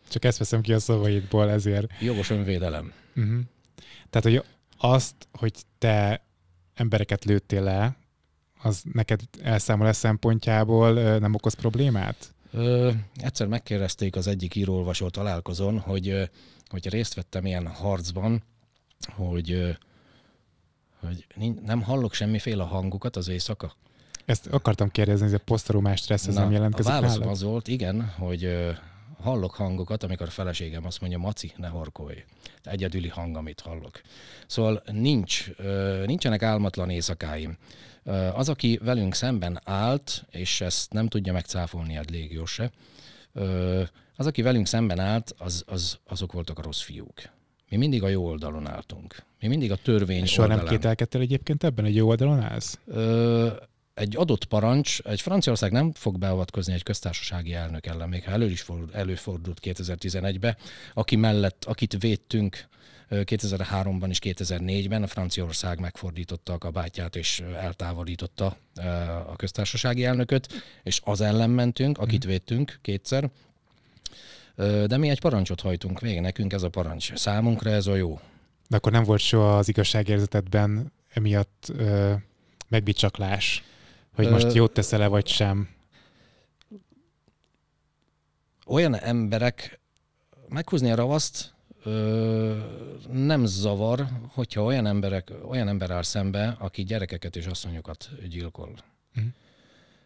Csak ezt veszem ki a szavaidból, ezért. Jogos önvédelem. Uh-huh. Tehát, hogy azt, hogy te embereket lőttél le, az neked elszámolás szempontjából nem okoz problémát? Ö, egyszer megkérdezték az egyik íróolvasó találkozón, hogy, hogy részt vettem ilyen harcban, hogy, hogy nem hallok semmiféle hangukat az éjszaka. Ezt akartam kérdezni, hogy a posztorumás stressz ez Na, nem jelentkezik. A válaszom az volt, igen, hogy hallok hangokat, amikor a feleségem azt mondja, Maci, ne horkolj. Egyedüli hang, amit hallok. Szóval nincs, nincsenek álmatlan éjszakáim. Az, aki velünk szemben állt, és ezt nem tudja megcáfolni a légió se, az, aki velünk szemben állt, az, az, azok voltak a rossz fiúk. Mi mindig a jó oldalon álltunk. Mi mindig a törvény Soha oldalán. nem kételkedtél egyébként ebben, egy jó oldalon állsz? Ö, egy adott parancs, egy Franciaország nem fog beavatkozni egy köztársasági elnök ellen, még ha elő is fordult, előfordult 2011-be, aki mellett, akit védtünk, 2003-ban és 2004-ben a Franciaország megfordította a kabátját és eltávolította a köztársasági elnököt, és az ellen mentünk, akit mhm. védtünk kétszer, de mi egy parancsot hajtunk végig, nekünk ez a parancs. Számunkra ez a jó. De akkor nem volt soha az igazságérzetedben emiatt ö, megbicsaklás, hogy ö... most jót teszel-e vagy sem? Olyan emberek, meghúzni a ravaszt, ö, nem zavar, hogyha olyan, emberek, olyan ember áll szembe, aki gyerekeket és asszonyokat gyilkol. Mm.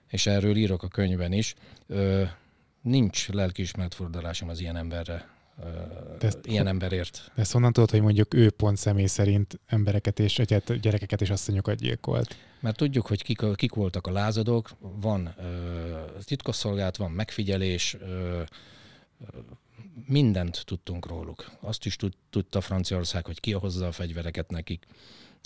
És erről írok a könyvben is. Ö, nincs lelkiismert fordulásom az ilyen emberre, de ezt, ilyen emberért. De ezt honnan tudod, hogy mondjuk ő pont személy szerint embereket és egyet, hát gyerekeket és asszonyokat gyilkolt? Mert tudjuk, hogy kik, kik voltak a lázadók, van ö, titkosszolgált, van megfigyelés, ö, mindent tudtunk róluk. Azt is tud, tudta Franciaország, hogy ki hozza a fegyvereket nekik,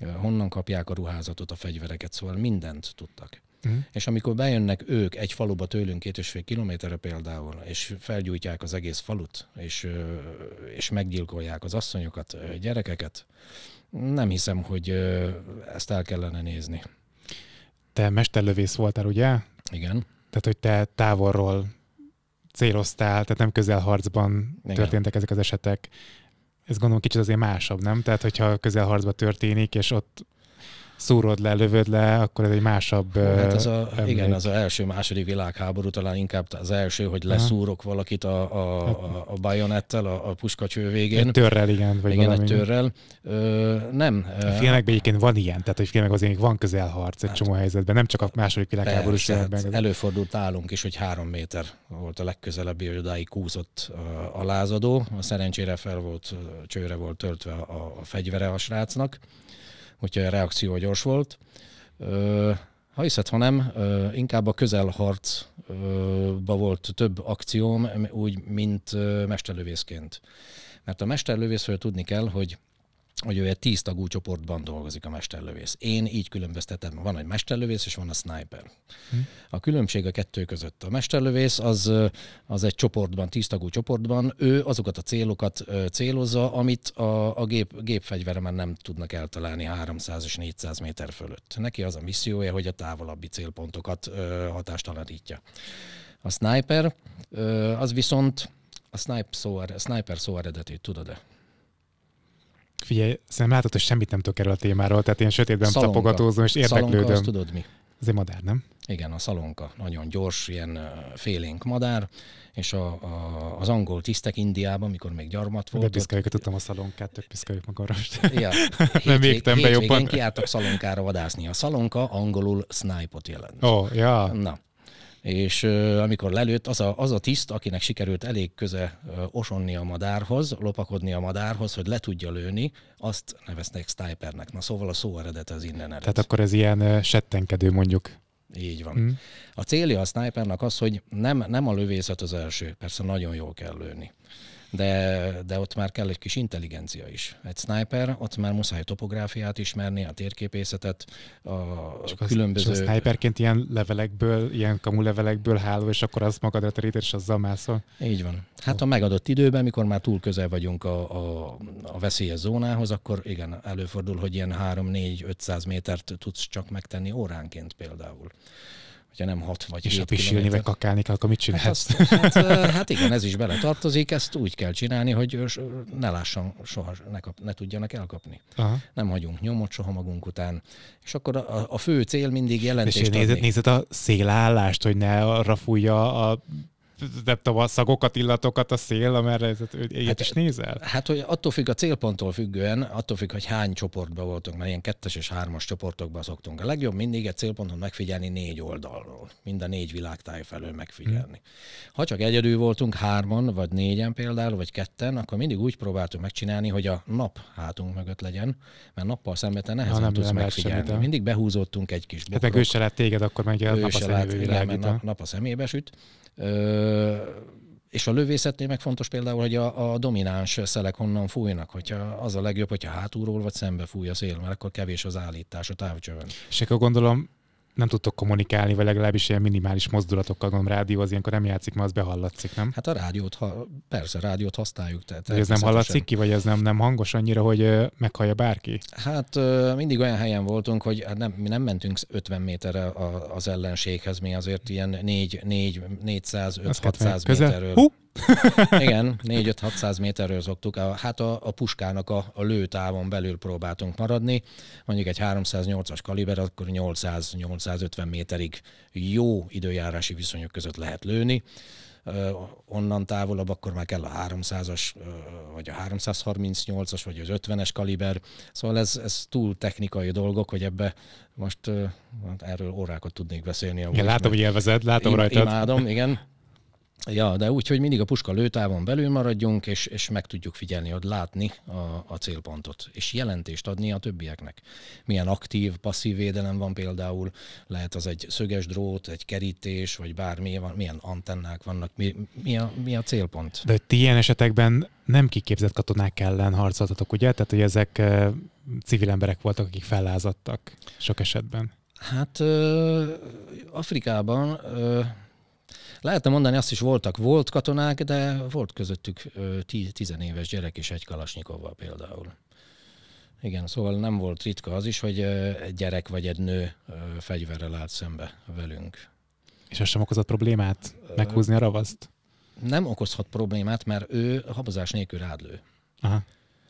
honnan kapják a ruházatot, a fegyvereket, szóval mindent tudtak. Uh-huh. És amikor bejönnek ők egy faluba tőlünk két és fél kilométerre például, és felgyújtják az egész falut, és, és meggyilkolják az asszonyokat, gyerekeket, nem hiszem, hogy ezt el kellene nézni. Te mesterlövész voltál, ugye? Igen. Tehát, hogy te távolról céloztál, tehát nem közelharcban Igen. történtek ezek az esetek. Ez gondolom kicsit azért másabb, nem? Tehát, hogyha közelharcban történik, és ott szúrod le, lövöd le, akkor ez egy másabb Hát ez a, emlék. igen, az első, második világháború talán inkább az első, hogy leszúrok valakit a, a, hát- a, a bajonettel, a, a puskacső végén. Egy törrel, igen. Vagy igen, valami. egy törrel. Ö, nem. A filmekben egyébként van ilyen, tehát hogy filmek azért van közelharc egy hát, csomó helyzetben, nem csak a második világháború. Persze, Hát előfordult nálunk is, hogy három méter volt a legközelebbi, hogy odáig kúzott a lázadó. Szerencsére fel volt, csőre volt töltve a, a fegyvere a srácnak hogyha a reakció gyors volt. Ha hiszed, ha nem, inkább a közelharcba volt több akcióm, úgy, mint mesterlövészként. Mert a mesterlövészről tudni kell, hogy hogy ő egy tíz tagú csoportban dolgozik a mesterlövész. Én így különböztetem, van egy mesterlövész és van a sniper. Hm. A különbség a kettő között. A mesterlövész az, az egy csoportban, tíz tagú csoportban, ő azokat a célokat célozza, amit a, a gép, már nem tudnak eltalálni 300 és 400 méter fölött. Neki az a missziója, hogy a távolabbi célpontokat hatástalanítja. A sniper az viszont a sniper szó, er, sniper szó eredetét tudod-e? Figyelj, szerintem látod, hogy semmit nem tudok erről a témáról, tehát én sötétben szalonka. tapogatózom és érdeklődöm. Szalonka, tudod mi? Ez egy madár, nem? Igen, a szalonka. Nagyon gyors, ilyen félénk madár, és a, a, az angol tisztek Indiában, mikor még gyarmat volt. De tudtam a szalonkát, tök piszkáljuk magamra. Ja, nem végtem be jobban. kiálltak szalonkára vadászni. A szalonka angolul snipe-ot jelent. Ó, oh, ja. Na, és amikor lelőtt, az a, az a tiszt, akinek sikerült elég köze osonni a madárhoz, lopakodni a madárhoz, hogy le tudja lőni, azt neveznek snipernek. Na szóval a szó eredet az innen ered. Tehát akkor ez ilyen settenkedő mondjuk. Így van. Mm. A célja a snipernak az, hogy nem, nem a lövészet az első, persze nagyon jól kell lőni, de, de ott már kell egy kis intelligencia is. Egy sniper, ott már muszáj a topográfiát ismerni, a térképészetet, a csak különböző... Az, és a sniperként ilyen levelekből, ilyen kamu levelekből háló, és akkor az magadra terít, és azzal mászol. Így van. Hát a megadott időben, mikor már túl közel vagyunk a, a, a veszélyes zónához, akkor igen, előfordul, hogy ilyen 3-4-500 métert tudsz csak megtenni óránként például hogyha nem hat vagy És a pisilni vagy kakálni kell, akkor mit csinálsz? Hát, azt, hát, hát igen, ez is beletartozik, ezt úgy kell csinálni, hogy ne lássan soha, ne, kap, ne tudjanak elkapni. Aha. Nem hagyunk nyomot soha magunk után. És akkor a, a fő cél mindig jelentést És nézed, nézed a szélállást, hogy ne arra fújja a nem tudom, a szagokat, illatokat, a szél, amerre ilyet hát, is nézel? Hát, hogy attól függ, a célponttól függően, attól függ, hogy hány csoportban voltunk, mert ilyen kettes és hármas csoportokban szoktunk. A legjobb mindig egy célponton megfigyelni négy oldalról, mind a négy világtáj felől megfigyelni. Hmm. Ha csak egyedül voltunk, hárman, vagy négyen például, vagy ketten, akkor mindig úgy próbáltuk megcsinálni, hogy a nap hátunk mögött legyen, mert nappal szemben te nehezen ja, nem, tudsz nem megfigyelni. Semmit, mindig behúzottunk egy kis hát, bokrok. Hát meg ő se lett téged, akkor meg a nap a szemébe süt. Ö, és a lövészetnél meg fontos például, hogy a, a domináns szelek honnan fújnak, hogyha az a legjobb, hogyha hátulról vagy szembe fúj a szél, mert akkor kevés az állítás a távcsövön. És akkor gondolom nem tudtok kommunikálni, vagy legalábbis ilyen minimális mozdulatokkal, gondolom rádió az ilyenkor nem játszik, mert az behallatszik, nem? Hát a rádiót, ha, persze, a rádiót használjuk. Tehát ez nem hallatszik ki, vagy ez nem, nem hangos annyira, hogy meghallja bárki? Hát mindig olyan helyen voltunk, hogy hát nem, mi nem mentünk 50 méterre az ellenséghez, mi azért ilyen 4, 4 400, 500 600 méterről. Hú, igen, 4-5-600 méterről zoktuk. A, hát a, a puskának a, a lőtávon belül próbáltunk maradni. Mondjuk egy 308-as kaliber, akkor 800-850 méterig jó időjárási viszonyok között lehet lőni. Uh, onnan távolabb, akkor már kell a 300-as, uh, vagy a 338-as, vagy az 50-es kaliber. Szóval ez, ez túl technikai dolgok, hogy ebbe most uh, erről órákat tudnék beszélni. Igen, látom, hogy élvezed, látom rajta. Imádom, igen. Ja, de úgy, hogy mindig a puska lőtávon belül maradjunk, és, és meg tudjuk figyelni, hogy látni a, a célpontot, és jelentést adni a többieknek. Milyen aktív, passzív védelem van például, lehet az egy szöges drót, egy kerítés, vagy bármi, milyen antennák vannak, mi, mi, a, mi a célpont. De ti ilyen esetekben nem kiképzett katonák ellen harcoltatok, ugye? Tehát, hogy ezek civil emberek voltak, akik fellázadtak sok esetben. Hát ö, Afrikában... Ö, Lehetne mondani, azt is voltak, volt katonák, de volt közöttük tizenéves gyerek is egy kalasnyikovval például. Igen, szóval nem volt ritka az is, hogy egy gyerek vagy egy nő fegyverrel állt szembe velünk. És ez sem okozott problémát meghúzni a ravaszt? Nem okozhat problémát, mert ő habozás nélkül rádlő. Aha.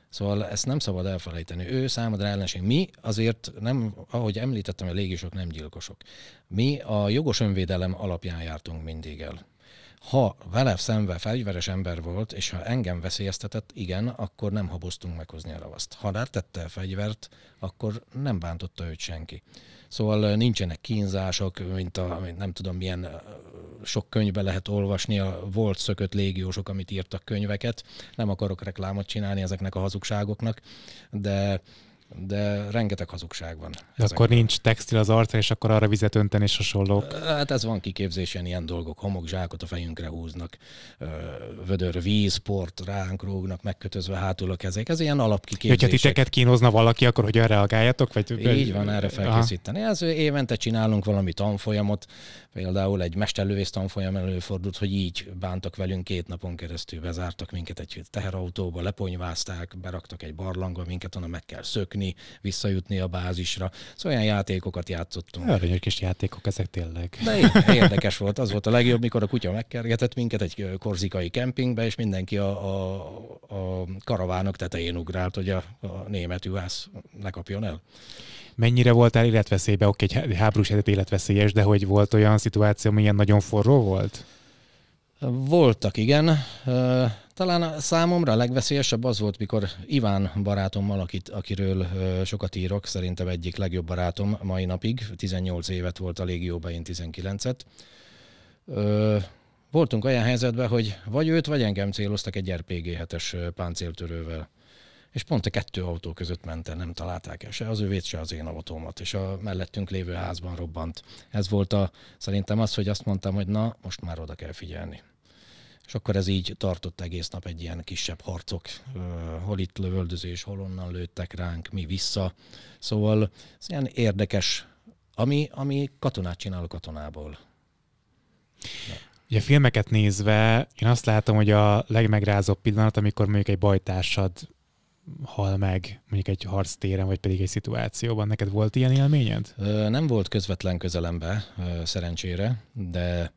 Szóval ezt nem szabad elfelejteni. Ő számodra ellenség. Mi azért nem, ahogy említettem, a légisok nem gyilkosok. Mi a jogos önvédelem alapján jártunk mindig el ha vele szemben fegyveres ember volt, és ha engem veszélyeztetett, igen, akkor nem haboztunk meghozni a ravaszt. Ha rátette a fegyvert, akkor nem bántotta őt senki. Szóval nincsenek kínzások, mint a nem tudom milyen sok könyvbe lehet olvasni, a volt szökött légiósok, amit írtak könyveket. Nem akarok reklámot csinálni ezeknek a hazugságoknak, de de rengeteg hazugság van. De akkor nincs textil az arca, és akkor arra vizet önteni és hasonlók. Hát ez van kiképzésen ilyen dolgok, homokzsákot a fejünkre húznak, vödör víz, port ránk rógnak, megkötözve hátul a kezék. Ez ilyen alapkiképzés. Hogyha titeket kínozna valaki, akkor hogyan reagáljatok? Vagy... Így van, erre felkészíteni. Ez évente csinálunk valami tanfolyamot, például egy mesterlővész tanfolyam előfordult, hogy így bántak velünk két napon keresztül, bezártak minket egy teherautóba, leponyvázták, beraktak egy barlangba, minket onnan meg kell szökni bukni, visszajutni a bázisra. Szóval olyan játékokat játszottunk. Örönyök kis játékok ezek tényleg. De érdekes volt. Az volt a legjobb, mikor a kutya megkergetett minket egy korzikai kempingbe, és mindenki a, a, a karavánok tetején ugrált, hogy a, a német juhász ne kapjon el mennyire voltál életveszélybe, oké, egy háborús helyzet életveszélyes, de hogy volt olyan szituáció, ami ilyen nagyon forró volt? Voltak, igen. Talán a számomra a legveszélyesebb az volt, mikor Iván barátommal, akit, akiről sokat írok, szerintem egyik legjobb barátom mai napig, 18 évet volt a légióban, én 19-et. Voltunk olyan helyzetben, hogy vagy őt, vagy engem céloztak egy RPG-7-es páncéltörővel és pont a kettő autó között ment el, nem találták el se az ővét, se az én autómat, és a mellettünk lévő házban robbant. Ez volt a, szerintem az, hogy azt mondtam, hogy na, most már oda kell figyelni és akkor ez így tartott egész nap egy ilyen kisebb harcok, hol itt lövöldözés, hol onnan lőttek ránk, mi vissza. Szóval ez ilyen érdekes, ami, ami katonát csinál a katonából. Na. Ugye filmeket nézve, én azt látom, hogy a legmegrázóbb pillanat, amikor mondjuk egy bajtársad hal meg, mondjuk egy harc téren vagy pedig egy szituációban. Neked volt ilyen élményed? Nem volt közvetlen közelembe, szerencsére, de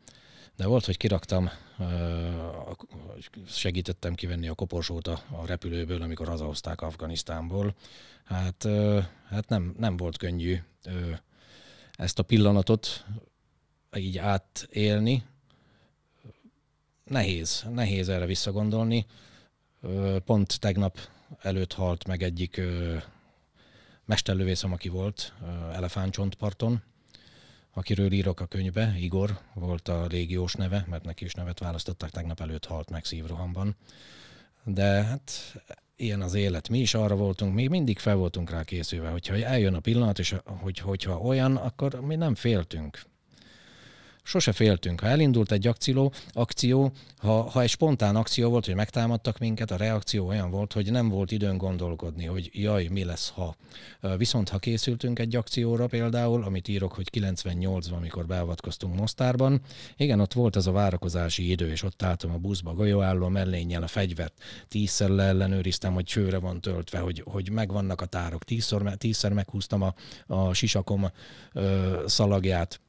de volt, hogy kiraktam, segítettem kivenni a koporsót a, repülőből, amikor hazahozták Afganisztánból. Hát, hát nem, nem volt könnyű ezt a pillanatot így átélni. Nehéz, nehéz erre visszagondolni. Pont tegnap előtt halt meg egyik mesterlövészem, aki volt Elefántcsontparton, akiről írok a könyvbe, Igor volt a légiós neve, mert neki is nevet választottak, tegnap előtt halt meg szívrohamban. De hát ilyen az élet. Mi is arra voltunk, mi mindig fel voltunk rá készülve, hogyha eljön a pillanat, és hogy, hogyha olyan, akkor mi nem féltünk sose féltünk. Ha elindult egy akció, akció ha, ha egy spontán akció volt, hogy megtámadtak minket, a reakció olyan volt, hogy nem volt időn gondolkodni, hogy jaj, mi lesz, ha. Viszont ha készültünk egy akcióra például, amit írok, hogy 98-ban, amikor beavatkoztunk Mostárban, igen, ott volt az a várakozási idő, és ott álltam a buszba, golyóálló mellénnyel a fegyvert, tízszer ellenőriztem, hogy csőre van töltve, hogy, hogy megvannak a tárok, tízszer, tízszer meghúztam a, a sisakom ö, szalagját,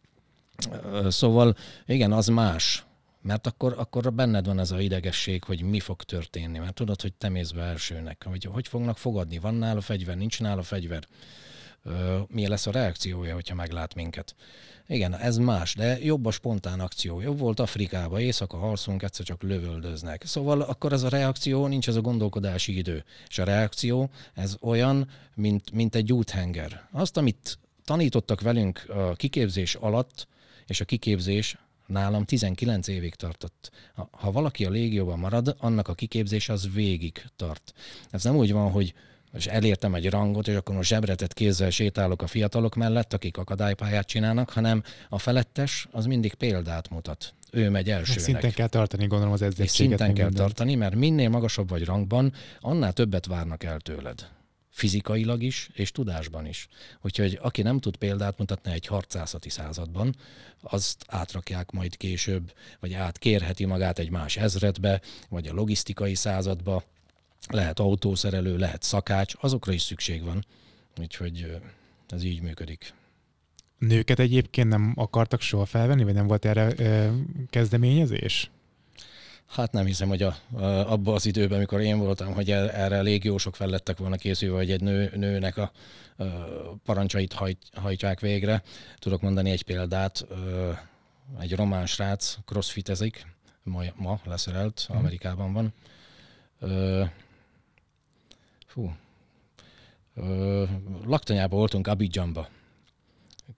Szóval igen, az más. Mert akkor, akkor benned van ez a idegesség, hogy mi fog történni. Mert tudod, hogy te mész be elsőnek. Hogy, hogy fognak fogadni? Van nála fegyver? Nincs nála fegyver? mi lesz a reakciója, hogyha meglát minket. Igen, ez más, de jobb a spontán akció. Jobb volt Afrikába, éjszaka halszunk, egyszer csak lövöldöznek. Szóval akkor ez a reakció, nincs ez a gondolkodási idő. És a reakció, ez olyan, mint, mint egy úthenger. Azt, amit tanítottak velünk a kiképzés alatt, és a kiképzés nálam 19 évig tartott. Ha valaki a légióban marad, annak a kiképzés az végig tart. Ez nem úgy van, hogy és elértem egy rangot, és akkor most zsebretett kézzel sétálok a fiatalok mellett, akik akadálypályát csinálnak, hanem a felettes az mindig példát mutat. Ő megy hát elsőnek. Ezt szinten kell tartani, gondolom, az edzettséget. szinten kell tartani, mert minél magasabb vagy rangban, annál többet várnak el tőled fizikailag is, és tudásban is. Úgyhogy aki nem tud példát mutatni egy harcászati században, azt átrakják majd később, vagy átkérheti magát egy más ezredbe, vagy a logisztikai századba, lehet autószerelő, lehet szakács, azokra is szükség van. Úgyhogy ez így működik. Nőket egyébként nem akartak soha felvenni, vagy nem volt erre ö, kezdeményezés? Hát nem hiszem, hogy a, a, abba az időben, amikor én voltam, hogy el, erre légiósok fel lettek volna készülve, hogy egy nő, nőnek a, a parancsait hajt, hajtják végre. Tudok mondani egy példát, egy román srác crossfitezik, ma, ma leszerelt, hmm. Amerikában van. Fú. Laktanyában voltunk Abidjanba.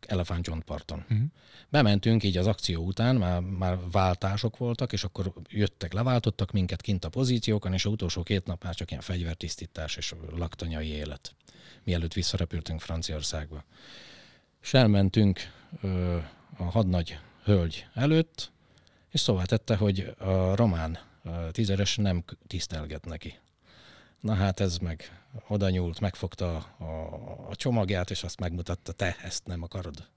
Elephant John parton. Uh-huh. Bementünk így az akció után, már, már váltások voltak, és akkor jöttek, leváltottak minket kint a pozíciókon, és az utolsó két nap már csak ilyen fegyvertisztítás és laktanyai élet, mielőtt visszarepültünk Franciaországba. És elmentünk ö, a hadnagy hölgy előtt, és szóvá tette, hogy a román tizedes nem tisztelget neki. Na hát ez meg oda nyúlt, megfogta a, a csomagját, és azt megmutatta, te ezt nem akarod.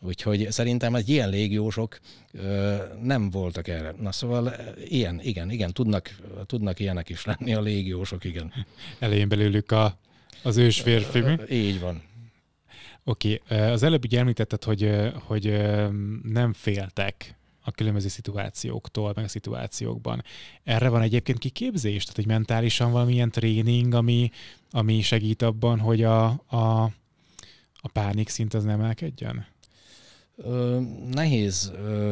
Úgyhogy szerintem az ilyen légiósok ö, nem voltak erre. Na szóval ilyen, igen, igen, tudnak, tudnak ilyenek is lenni a légiósok, igen. Elején belőlük a, az ős férfi, Így van. Oké, okay. az előbb ugye említetted, hogy, hogy nem féltek a különböző szituációktól, meg a szituációkban. Erre van egyébként kiképzés, tehát egy mentálisan valamilyen tréning, ami, ami segít abban, hogy a, a, a pánik szint az nem emelkedjen? nehéz, ö,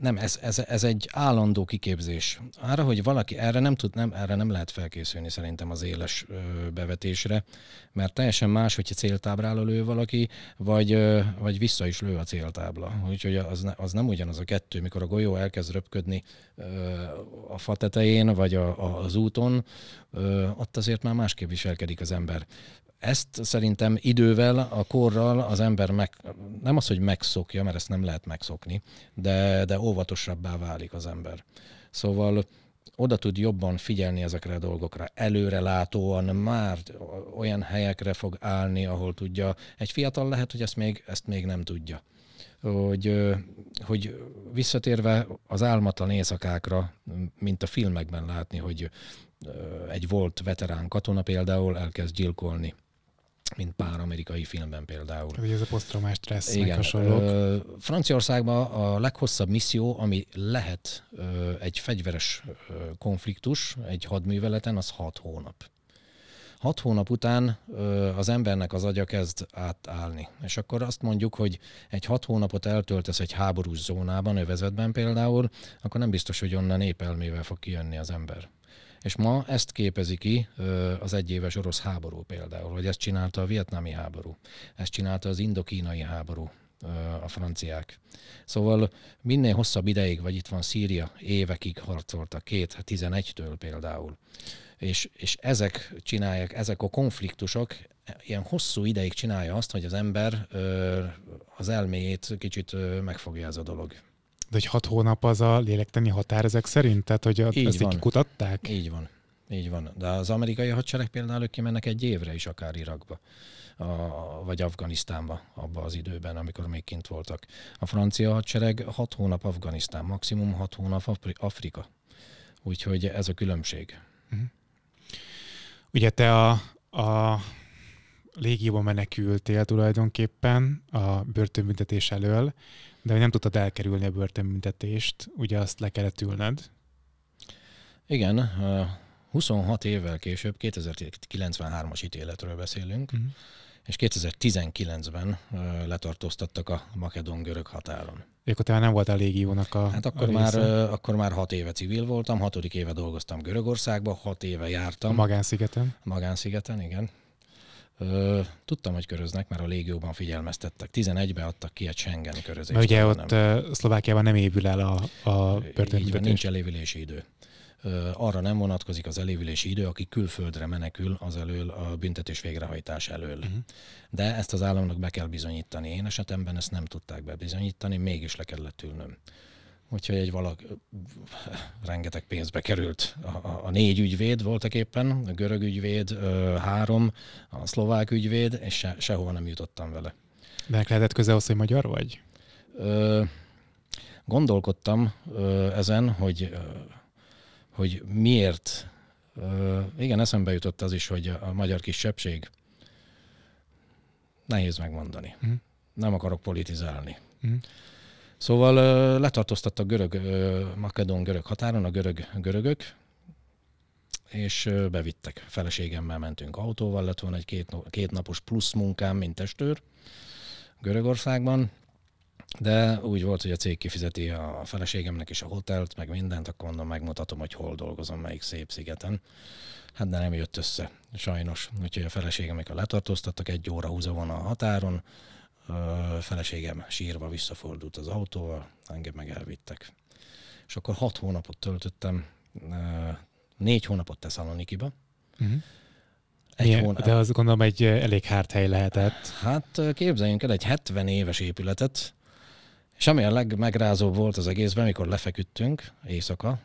nem, ez, ez, ez egy állandó kiképzés. Arra, hogy valaki erre nem tud, nem, erre nem lehet felkészülni szerintem az éles ö, bevetésre, mert teljesen más, hogyha céltábrál lő valaki, vagy, ö, vagy vissza is lő a céltábla. Úgyhogy az, ne, az nem ugyanaz a kettő, mikor a golyó elkezd röpködni ö, a fa tetején, vagy a, a, az úton, ö, ott azért már másképp viselkedik az ember. Ezt szerintem idővel, a korral az ember meg, nem az, hogy megszokja, mert ezt nem lehet megszokni, de, de óvatosabbá válik az ember. Szóval oda tud jobban figyelni ezekre a dolgokra. Előrelátóan már olyan helyekre fog állni, ahol tudja. Egy fiatal lehet, hogy ezt még, ezt még nem tudja. Hogy, hogy visszatérve az álmatlan éjszakákra, mint a filmekben látni, hogy egy volt veterán katona például elkezd gyilkolni stresszt, mint pár amerikai filmben például. Ugye ez a posztromás stressz, Igen. Ö, Franciaországban a leghosszabb misszió, ami lehet egy fegyveres konfliktus egy hadműveleten, az hat hónap. Hat hónap után az embernek az agya kezd átállni. És akkor azt mondjuk, hogy egy hat hónapot eltöltesz egy háborús zónában, övezetben például, akkor nem biztos, hogy onnan épelmével fog kijönni az ember. És ma ezt képezi ki az egyéves orosz háború például, hogy ezt csinálta a vietnámi háború, ezt csinálta az indokínai háború, a franciák. Szóval minél hosszabb ideig, vagy itt van Szíria, évekig harcoltak, két, tizenegytől től például. És, és ezek csinálják, ezek a konfliktusok, ilyen hosszú ideig csinálja azt, hogy az ember az elméjét kicsit megfogja ez a dolog. De hogy hat hónap az a lélektani határ ezek szerint? Tehát, hogy így ezt van. így kutatták? Így van. Így van. De az amerikai hadsereg például ők kimennek egy évre is akár Irakba, a, vagy Afganisztánba abba az időben, amikor még kint voltak. A francia hadsereg hat hónap Afganisztán, maximum hat hónap Afrika. Úgyhogy ez a különbség. Uh-huh. Ugye te a, a légióba menekültél tulajdonképpen a börtönbüntetés elől, de hogy nem tudtad elkerülni a börtönbüntetést, ugye azt le kellett ülned? Igen, 26 évvel később, 2093-as ítéletről beszélünk, uh-huh. és 2019-ben letartóztattak a makedon görög határon. Akkor te nem volt a légiónak a Hát akkor, a már, akkor már hat éve civil voltam, hatodik éve dolgoztam Görögországba, hat éve jártam. A magánszigeten? A magánszigeten, igen. Ö, tudtam, hogy köröznek, mert a légióban figyelmeztettek. 11 ben adtak ki egy Schengen körözést. Mert ugye ott nem. Szlovákiában nem évül el a, a börtönbüntetés. Nincs elévülési idő. Ö, arra nem vonatkozik az elévülési idő, aki külföldre menekül az elől, a büntetés végrehajtás elől. Uh-huh. De ezt az államnak be kell bizonyítani. Én esetemben ezt nem tudták bebizonyítani, mégis le kellett ülnöm. Hogyha egy valak rengeteg pénzbe került. A, a, a négy ügyvéd voltak éppen, a görög ügyvéd, ö, három, a szlovák ügyvéd, és se, sehova nem jutottam vele. De lehetett közel hogy magyar vagy? Ö, gondolkodtam ö, ezen, hogy, ö, hogy miért. Ö, igen, eszembe jutott az is, hogy a magyar kisebbség nehéz megmondani. Mm. Nem akarok politizálni. Mm. Szóval letartóztattak görög, makedon-görög határon a görög, görögök, és bevittek. Feleségemmel mentünk autóval, lett volna egy két, két napos plusz munkám, mint testőr Görögországban, de úgy volt, hogy a cég kifizeti a feleségemnek is a hotelt, meg mindent, akkor mondom, megmutatom, hogy hol dolgozom, melyik szép szigeten. Hát de nem jött össze, sajnos. Úgyhogy a feleségem, amikor letartóztattak, egy óra húzó van a határon, feleségem sírva visszafordult az autóval, engem meg elvittek. És akkor hat hónapot töltöttem, négy hónapot Tesszalonikiba, uh-huh. Egy hónap. De azt gondolom egy elég hárt hely lehetett. Hát képzeljünk el egy 70 éves épületet, és ami a legmegrázóbb volt az egészben, amikor lefeküdtünk éjszaka,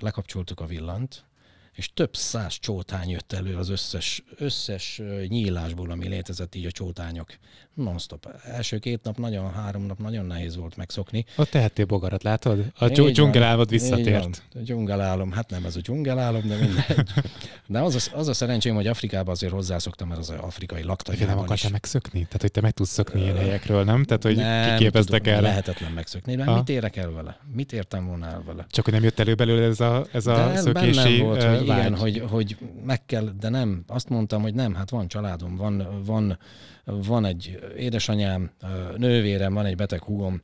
lekapcsoltuk a villant, és több száz csótány jött elő az összes, összes nyílásból, ami létezett így a csótányok. Non-stop. Első két nap, nagyon, három nap nagyon nehéz volt megszokni. A tehetél bogarat, látod? A dzs- dzsungelálmod visszatért. Dzsungelálom, hát nem ez a dzsungelálom, de mindegy. De az a, az a szerencsém, hogy Afrikában azért hozzászoktam, mert az afrikai lakta. nem akartál megszökni? Tehát, hogy te meg tudsz szökni ilyen helyekről, nem? Tehát, hogy kiképeztek el. Lehetetlen megszökni, de mit érek el vele? Mit értem volna el vele? Csak, hogy nem jött elő belőle ez a, ez de a szökési volt, vágy. Igen, hogy, hogy meg kell, de nem. Azt mondtam, hogy nem, hát van családom, van, van, van egy édesanyám, nővérem, van egy beteg húgom,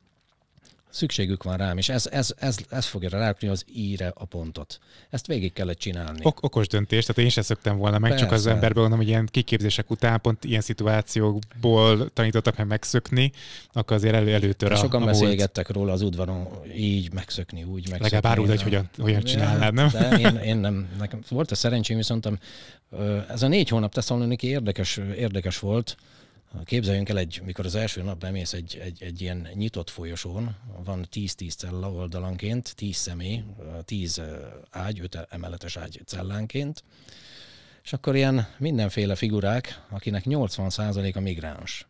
Szükségük van rám, és ez, ez, ez, ez fogja rákni az íre a pontot. Ezt végig kellett csinálni. Ok- okos döntés, tehát én sem szoktam volna meg, Persze. csak az emberből gondolom, hogy ilyen kiképzések után pont ilyen szituációkból tanítottak meg megszökni, akkor azért elő, előtör a, Sokan a beszélgettek róla az udvaron, így megszökni, úgy megszökni. Legalább áruld, hogy hogyan, hogyan csinálnád, nem? De én, én nem. Nekem volt a szerencsém, viszont ez a négy hónap teszolni, érdekes, érdekes volt, Képzeljünk el egy, mikor az első nap bemész egy, egy, egy ilyen nyitott folyosón, van 10-10 cella oldalanként, 10 személy, 10 ágy, 5 emeletes ágy cellánként, és akkor ilyen mindenféle figurák, akinek 80% a migráns.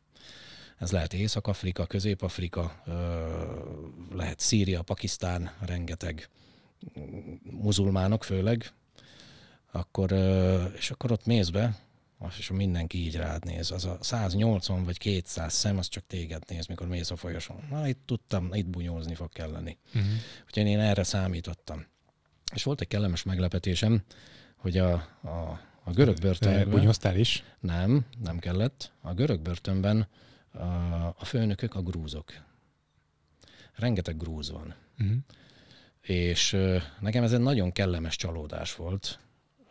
Ez lehet Észak-Afrika, Közép-Afrika, lehet Szíria, Pakisztán, rengeteg muzulmánok főleg, akkor, és akkor ott mész be, és is, mindenki így rád néz. Az a 180 vagy 200 szem, az csak téged néz, mikor mész a folyosón. Na, itt tudtam, itt bunyózni fog kelleni. Uh-huh. Mhm. Úgyhogy én erre számítottam. És volt egy kellemes meglepetésem, hogy a, a, a görög börtönben... Bunyóztál is? Nem, nem kellett. A görög börtönben a, a főnökök a grúzok. Rengeteg grúz van. Uh-huh. És nekem ez egy nagyon kellemes csalódás volt,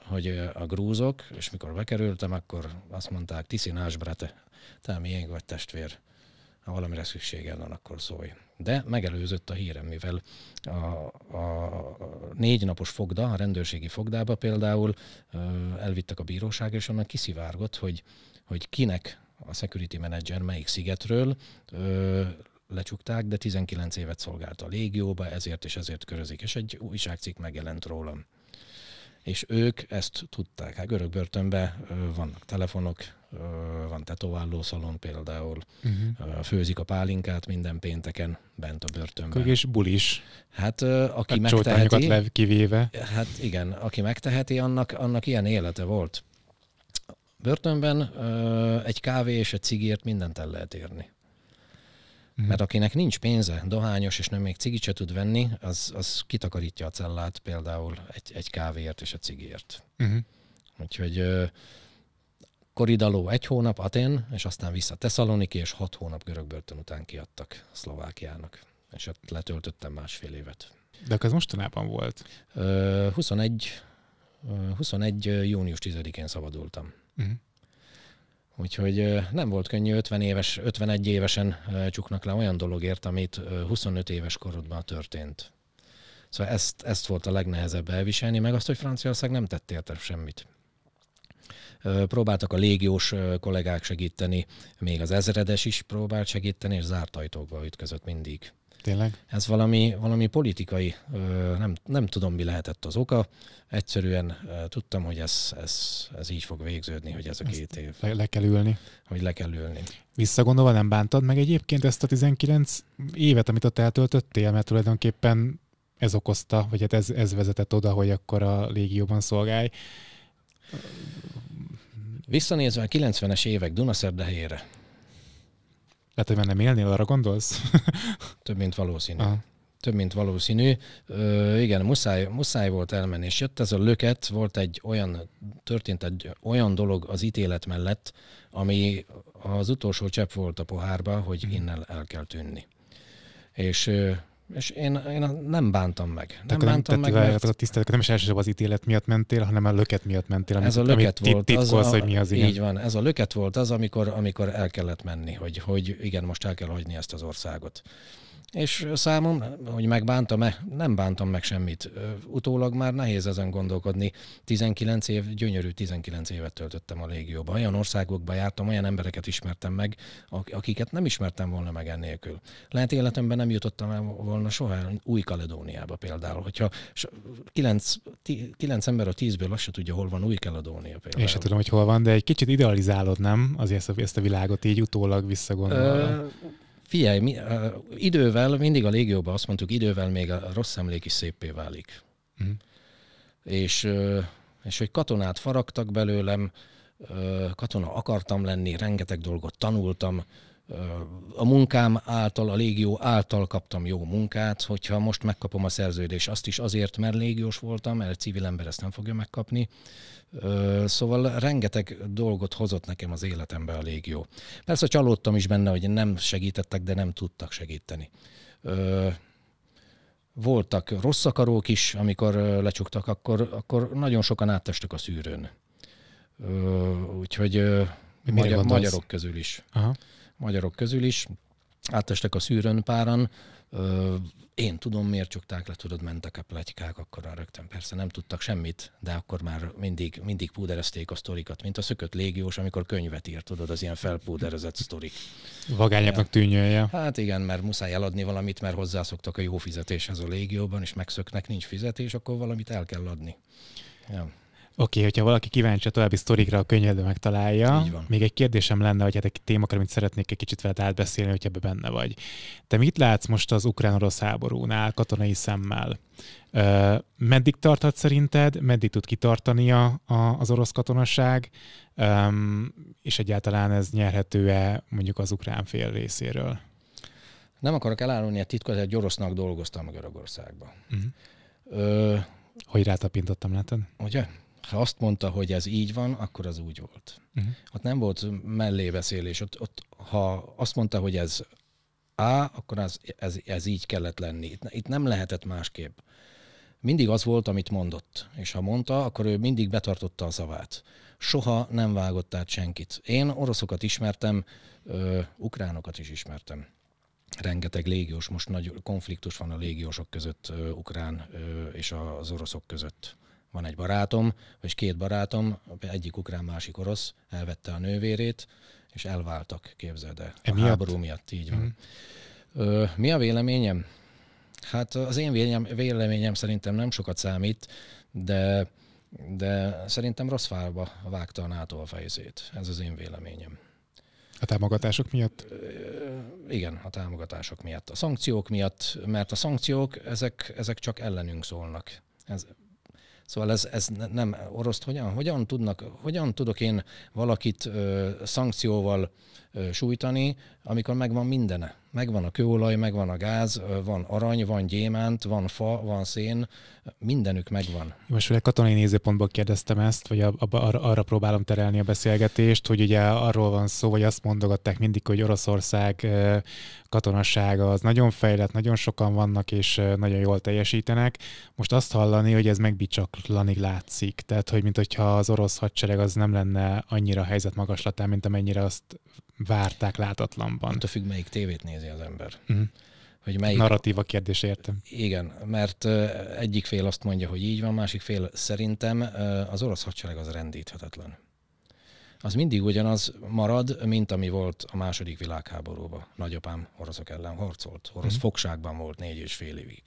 hogy a grúzok, és mikor bekerültem, akkor azt mondták, Tiszinás, brate, te miénk vagy testvér ha valamire szükséged van, akkor szólj. De megelőzött a hírem, mivel a, a négy napos fogda, a rendőrségi fogdába például elvittek a bíróság, és onnan kiszivárgott, hogy, hogy kinek a security manager melyik szigetről ö, lecsukták, de 19 évet szolgált a légióba, ezért és ezért körözik, és egy újságcikk megjelent rólam és ők ezt tudták. Hát görög börtönben vannak telefonok, van szalon például, uh-huh. főzik a pálinkát minden pénteken bent a börtönben. és bulis. Hát aki hát megteheti... lev kivéve. Hát igen, aki megteheti, annak, annak ilyen élete volt. Börtönben egy kávé és egy cigért mindent el lehet érni. Mhm. Mert akinek nincs pénze, dohányos, és nem még cigit se tud venni, az, az kitakarítja a cellát például egy, egy kávéért és a cigért. Uh-huh. Úgyhogy Koridaló egy hónap Atén, és aztán vissza Tesszaloniki, és hat hónap görög börtön után kiadtak Szlovákiának. És ott letöltöttem másfél évet. De akkor ez mostanában volt? 21, 21. június 10-én szabadultam. Uh-huh. Úgyhogy nem volt könnyű 50 éves, 51 évesen csuknak le olyan dologért, amit 25 éves korodban történt. Szóval ezt, ezt volt a legnehezebb elviselni, meg azt, hogy Franciaország nem tett érte semmit. Próbáltak a légiós kollégák segíteni, még az ezredes is próbált segíteni, és zárt ajtókba ütközött mindig tényleg? Ez valami, valami politikai, nem, nem tudom, mi lehetett az oka. Egyszerűen tudtam, hogy ez, ez, ez így fog végződni, hogy ez a két év. Le, le kell ülni. Hogy le kell ülni. Visszagondolva nem bántad meg egyébként ezt a 19 évet, amit ott eltöltöttél, mert tulajdonképpen ez okozta, vagy hát ez, ez vezetett oda, hogy akkor a légióban szolgálj. Visszanézve a 90-es évek Dunaszerdehelyére, lehet, hogy már nem élnél, arra gondolsz? Több, mint valószínű. Aha. Több, mint valószínű. Ö, igen, muszáj, muszáj volt elmenni, és jött ez a löket, volt egy olyan, történt egy olyan dolog az ítélet mellett, ami az utolsó csepp volt a pohárba, hogy mhm. innen el kell tűnni. És és én, én nem bántam meg. Nem tehát bántam meg, mert... a tiszteletek, nem is elsősorban az ítélet miatt mentél, hanem a löket miatt mentél. Amit, ez a löket amit volt. Titkolsz, az a, hogy mi az igen. Így van, ez a löket volt az, amikor, amikor el kellett menni, hogy, hogy igen, most el kell hagyni ezt az országot és számom, hogy megbántam-e, nem bántam meg semmit. Utólag már nehéz ezen gondolkodni. 19 év, gyönyörű 19 évet töltöttem a légióban. Olyan országokba jártam, olyan embereket ismertem meg, akiket nem ismertem volna meg ennélkül. Lehet életemben nem jutottam el volna soha Új-Kaledóniába például. Hogyha 9, 9 ember a 10-ből azt se tudja, hol van Új-Kaledónia például. Én sem tudom, hogy hol van, de egy kicsit idealizálod, nem? Azért ezt a, ezt a világot így utólag visszagondolva. Ö Figyelj, mi, uh, idővel, mindig a légióban azt mondtuk, idővel még a rossz emlék is szépé válik. Mm. És, uh, és hogy katonát faragtak belőlem, katona akartam lenni, rengeteg dolgot tanultam, a munkám által, a légió által kaptam jó munkát, hogyha most megkapom a szerződést, azt is azért, mert légiós voltam, mert egy civil ember ezt nem fogja megkapni. Szóval rengeteg dolgot hozott nekem az életembe a légió. Persze csalódtam is benne, hogy nem segítettek, de nem tudtak segíteni. Voltak rossz akarók is, amikor lecsuktak, akkor, akkor nagyon sokan áttestek a szűrőn. Úgyhogy magyar, magyarok közül is. Aha magyarok közül is, átestek a szűrön páran, ö, én tudom, miért csukták le, tudod, mentek a pletykák, akkor rögtön persze nem tudtak semmit, de akkor már mindig, mindig púderezték a sztorikat, mint a szökött légiós, amikor könyvet írt, tudod, az ilyen felpúderezett sztorik. Vagányábbnak tűnjölje. Hát igen, mert muszáj eladni valamit, mert hozzászoktak a jó fizetéshez a légióban, és megszöknek, nincs fizetés, akkor valamit el kell adni. Ja. Oké, okay, hogyha valaki kíváncsi a további sztorikra, a könyvedbe megtalálja. Így van. Még egy kérdésem lenne, hogy hát egy témakra, amit szeretnék egy kicsit veled átbeszélni, hogy ebbe benne vagy. Te mit látsz most az ukrán-orosz háborúnál katonai szemmel? Ö, meddig tarthat szerinted, meddig tud kitartani a, a, az orosz katonaság, Ö, és egyáltalán ez nyerhető-e mondjuk az ukrán fél részéről? Nem akarok elárulni a hát titkot, egy orosznak dolgoztam Görögországban. Uh-huh. Ö... Hogy rátapintottam, látod? Ugye? ha azt mondta, hogy ez így van, akkor az úgy volt. Uh-huh. Ott nem volt mellébeszélés. Ott, ott, ha azt mondta, hogy ez A, akkor az ez, ez így kellett lenni. Itt, itt nem lehetett másképp. Mindig az volt, amit mondott. És ha mondta, akkor ő mindig betartotta a szavát. Soha nem vágott át senkit. Én oroszokat ismertem, ö, ukránokat is ismertem rengeteg légiós, most nagy konfliktus van a légiósok között, ukrán és az oroszok között van egy barátom, vagy két barátom, egyik ukrán, másik orosz, elvette a nővérét, és elváltak, képzeld el. E A háború miatt, így van. Mm. Ö, mi a véleményem? Hát az én véleményem, véleményem szerintem nem sokat számít, de de szerintem rossz fárba vágta a NATO a fejzét. Ez az én véleményem. A támogatások miatt? Igen, a támogatások miatt. A szankciók miatt, mert a szankciók ezek, ezek csak ellenünk szólnak. Ez, Szóval ez, ez nem oroszt, hogyan, hogyan, tudnak, hogyan tudok én valakit ö, szankcióval ö, sújtani, amikor megvan mindene? megvan a kőolaj, megvan a gáz, van arany, van gyémánt, van fa, van szén, mindenük megvan. Most ugye katonai nézőpontból kérdeztem ezt, vagy abba, arra, arra próbálom terelni a beszélgetést, hogy ugye arról van szó, vagy azt mondogatták mindig, hogy Oroszország katonasága az nagyon fejlett, nagyon sokan vannak, és nagyon jól teljesítenek. Most azt hallani, hogy ez megbicsaklanig látszik, tehát hogy mintha az orosz hadsereg az nem lenne annyira helyzet magaslatán, mint amennyire azt várták látatlanban. Attól függ, melyik tévét nézi az ember. Uh-huh. Mhm. Hogy melyik... Narratíva kérdés, értem. Igen, mert egyik fél azt mondja, hogy így van, másik fél szerintem az orosz hadsereg az rendíthetetlen. Az mindig ugyanaz marad, mint ami volt a második világháborúban. Nagyapám oroszok ellen harcolt. Orosz uh-huh. fogságban volt négy és fél évig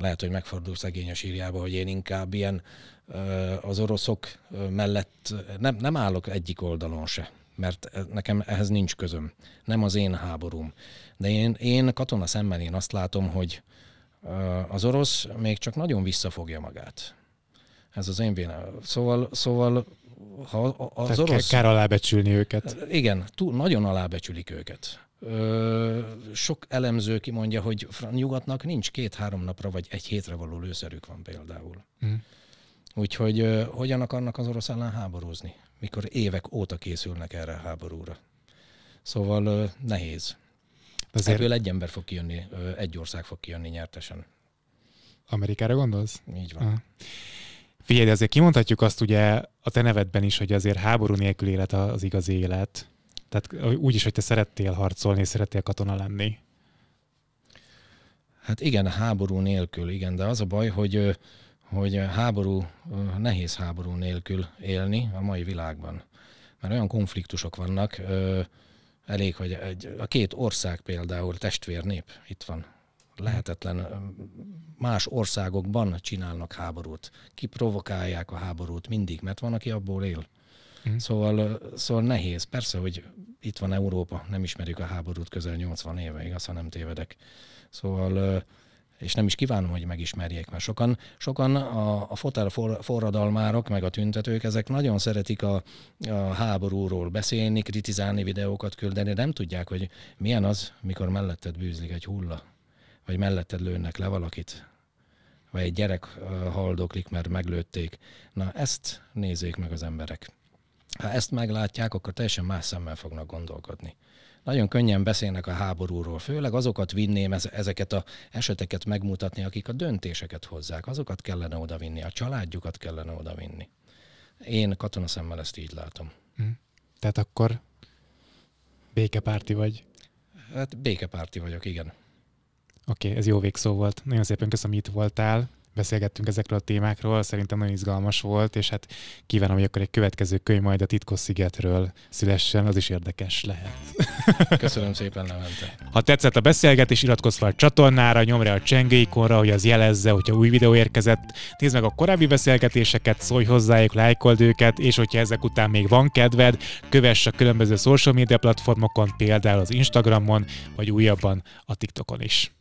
lehet, hogy megfordul szegény a sírjába, hogy én inkább ilyen az oroszok mellett nem, nem állok egyik oldalon se mert nekem ehhez nincs közöm. Nem az én háborúm. De én, én katona szemmel én azt látom, hogy az orosz még csak nagyon visszafogja magát. Ez az én vélem. Szóval, szóval ha az Tehát orosz... Kár alábecsülni őket. Igen, túl, nagyon alábecsülik őket. Ö, sok elemző kimondja, hogy nyugatnak nincs két-három napra vagy egy hétre való lőszerük van például. Mm. Úgyhogy ö, hogyan akarnak az orosz ellen háborúzni? mikor évek óta készülnek erre a háborúra. Szóval nehéz. Azért... Ebből egy ember fog kijönni, egy ország fog kijönni nyertesen. Amerikára gondolsz? Így van. Aha. Figyelj, azért kimondhatjuk azt ugye a te nevedben is, hogy azért háború nélkül élet az igazi élet. Tehát úgy is, hogy te szerettél harcolni, és szerettél katona lenni. Hát igen, háború nélkül, igen, de az a baj, hogy hogy háború, nehéz háború nélkül élni a mai világban. Mert olyan konfliktusok vannak, elég, hogy egy, a két ország például testvérnép, itt van, lehetetlen, más országokban csinálnak háborút, kiprovokálják a háborút mindig, mert van, aki abból él. Mm. Szóval, szóval nehéz. Persze, hogy itt van Európa, nem ismerjük a háborút közel 80 éve, igaz, ha nem tévedek. Szóval és nem is kívánom, hogy megismerjék, mert sokan, sokan a, a fotel for, forradalmárok, meg a tüntetők, ezek nagyon szeretik a, a háborúról beszélni, kritizálni, videókat küldeni, nem tudják, hogy milyen az, mikor melletted bűzlik egy hulla, vagy melletted lőnek le valakit, vagy egy gyerek haldoklik, mert meglőtték. Na ezt nézzék meg az emberek. Ha ezt meglátják, akkor teljesen más szemmel fognak gondolkodni nagyon könnyen beszélnek a háborúról, főleg azokat vinném ezeket a eseteket megmutatni, akik a döntéseket hozzák, azokat kellene odavinni, a családjukat kellene odavinni. Én katonaszemmel ezt így látom. Mm. Tehát akkor békepárti vagy? Hát békepárti vagyok, igen. Oké, okay, ez jó végszó volt. Nagyon szépen köszönöm, hogy itt voltál beszélgettünk ezekről a témákról, szerintem nagyon izgalmas volt, és hát kívánom, hogy akkor egy következő könyv majd a titkos szigetről szülessen, az is érdekes lehet. Köszönöm szépen, Levente. Ha tetszett a beszélgetés, iratkozz fel a csatornára, nyomj rá a csengő ikonra, hogy az jelezze, hogyha új videó érkezett. Nézd meg a korábbi beszélgetéseket, szólj hozzájuk, lájkold őket, és hogyha ezek után még van kedved, kövess a különböző social media platformokon, például az Instagramon, vagy újabban a TikTokon is.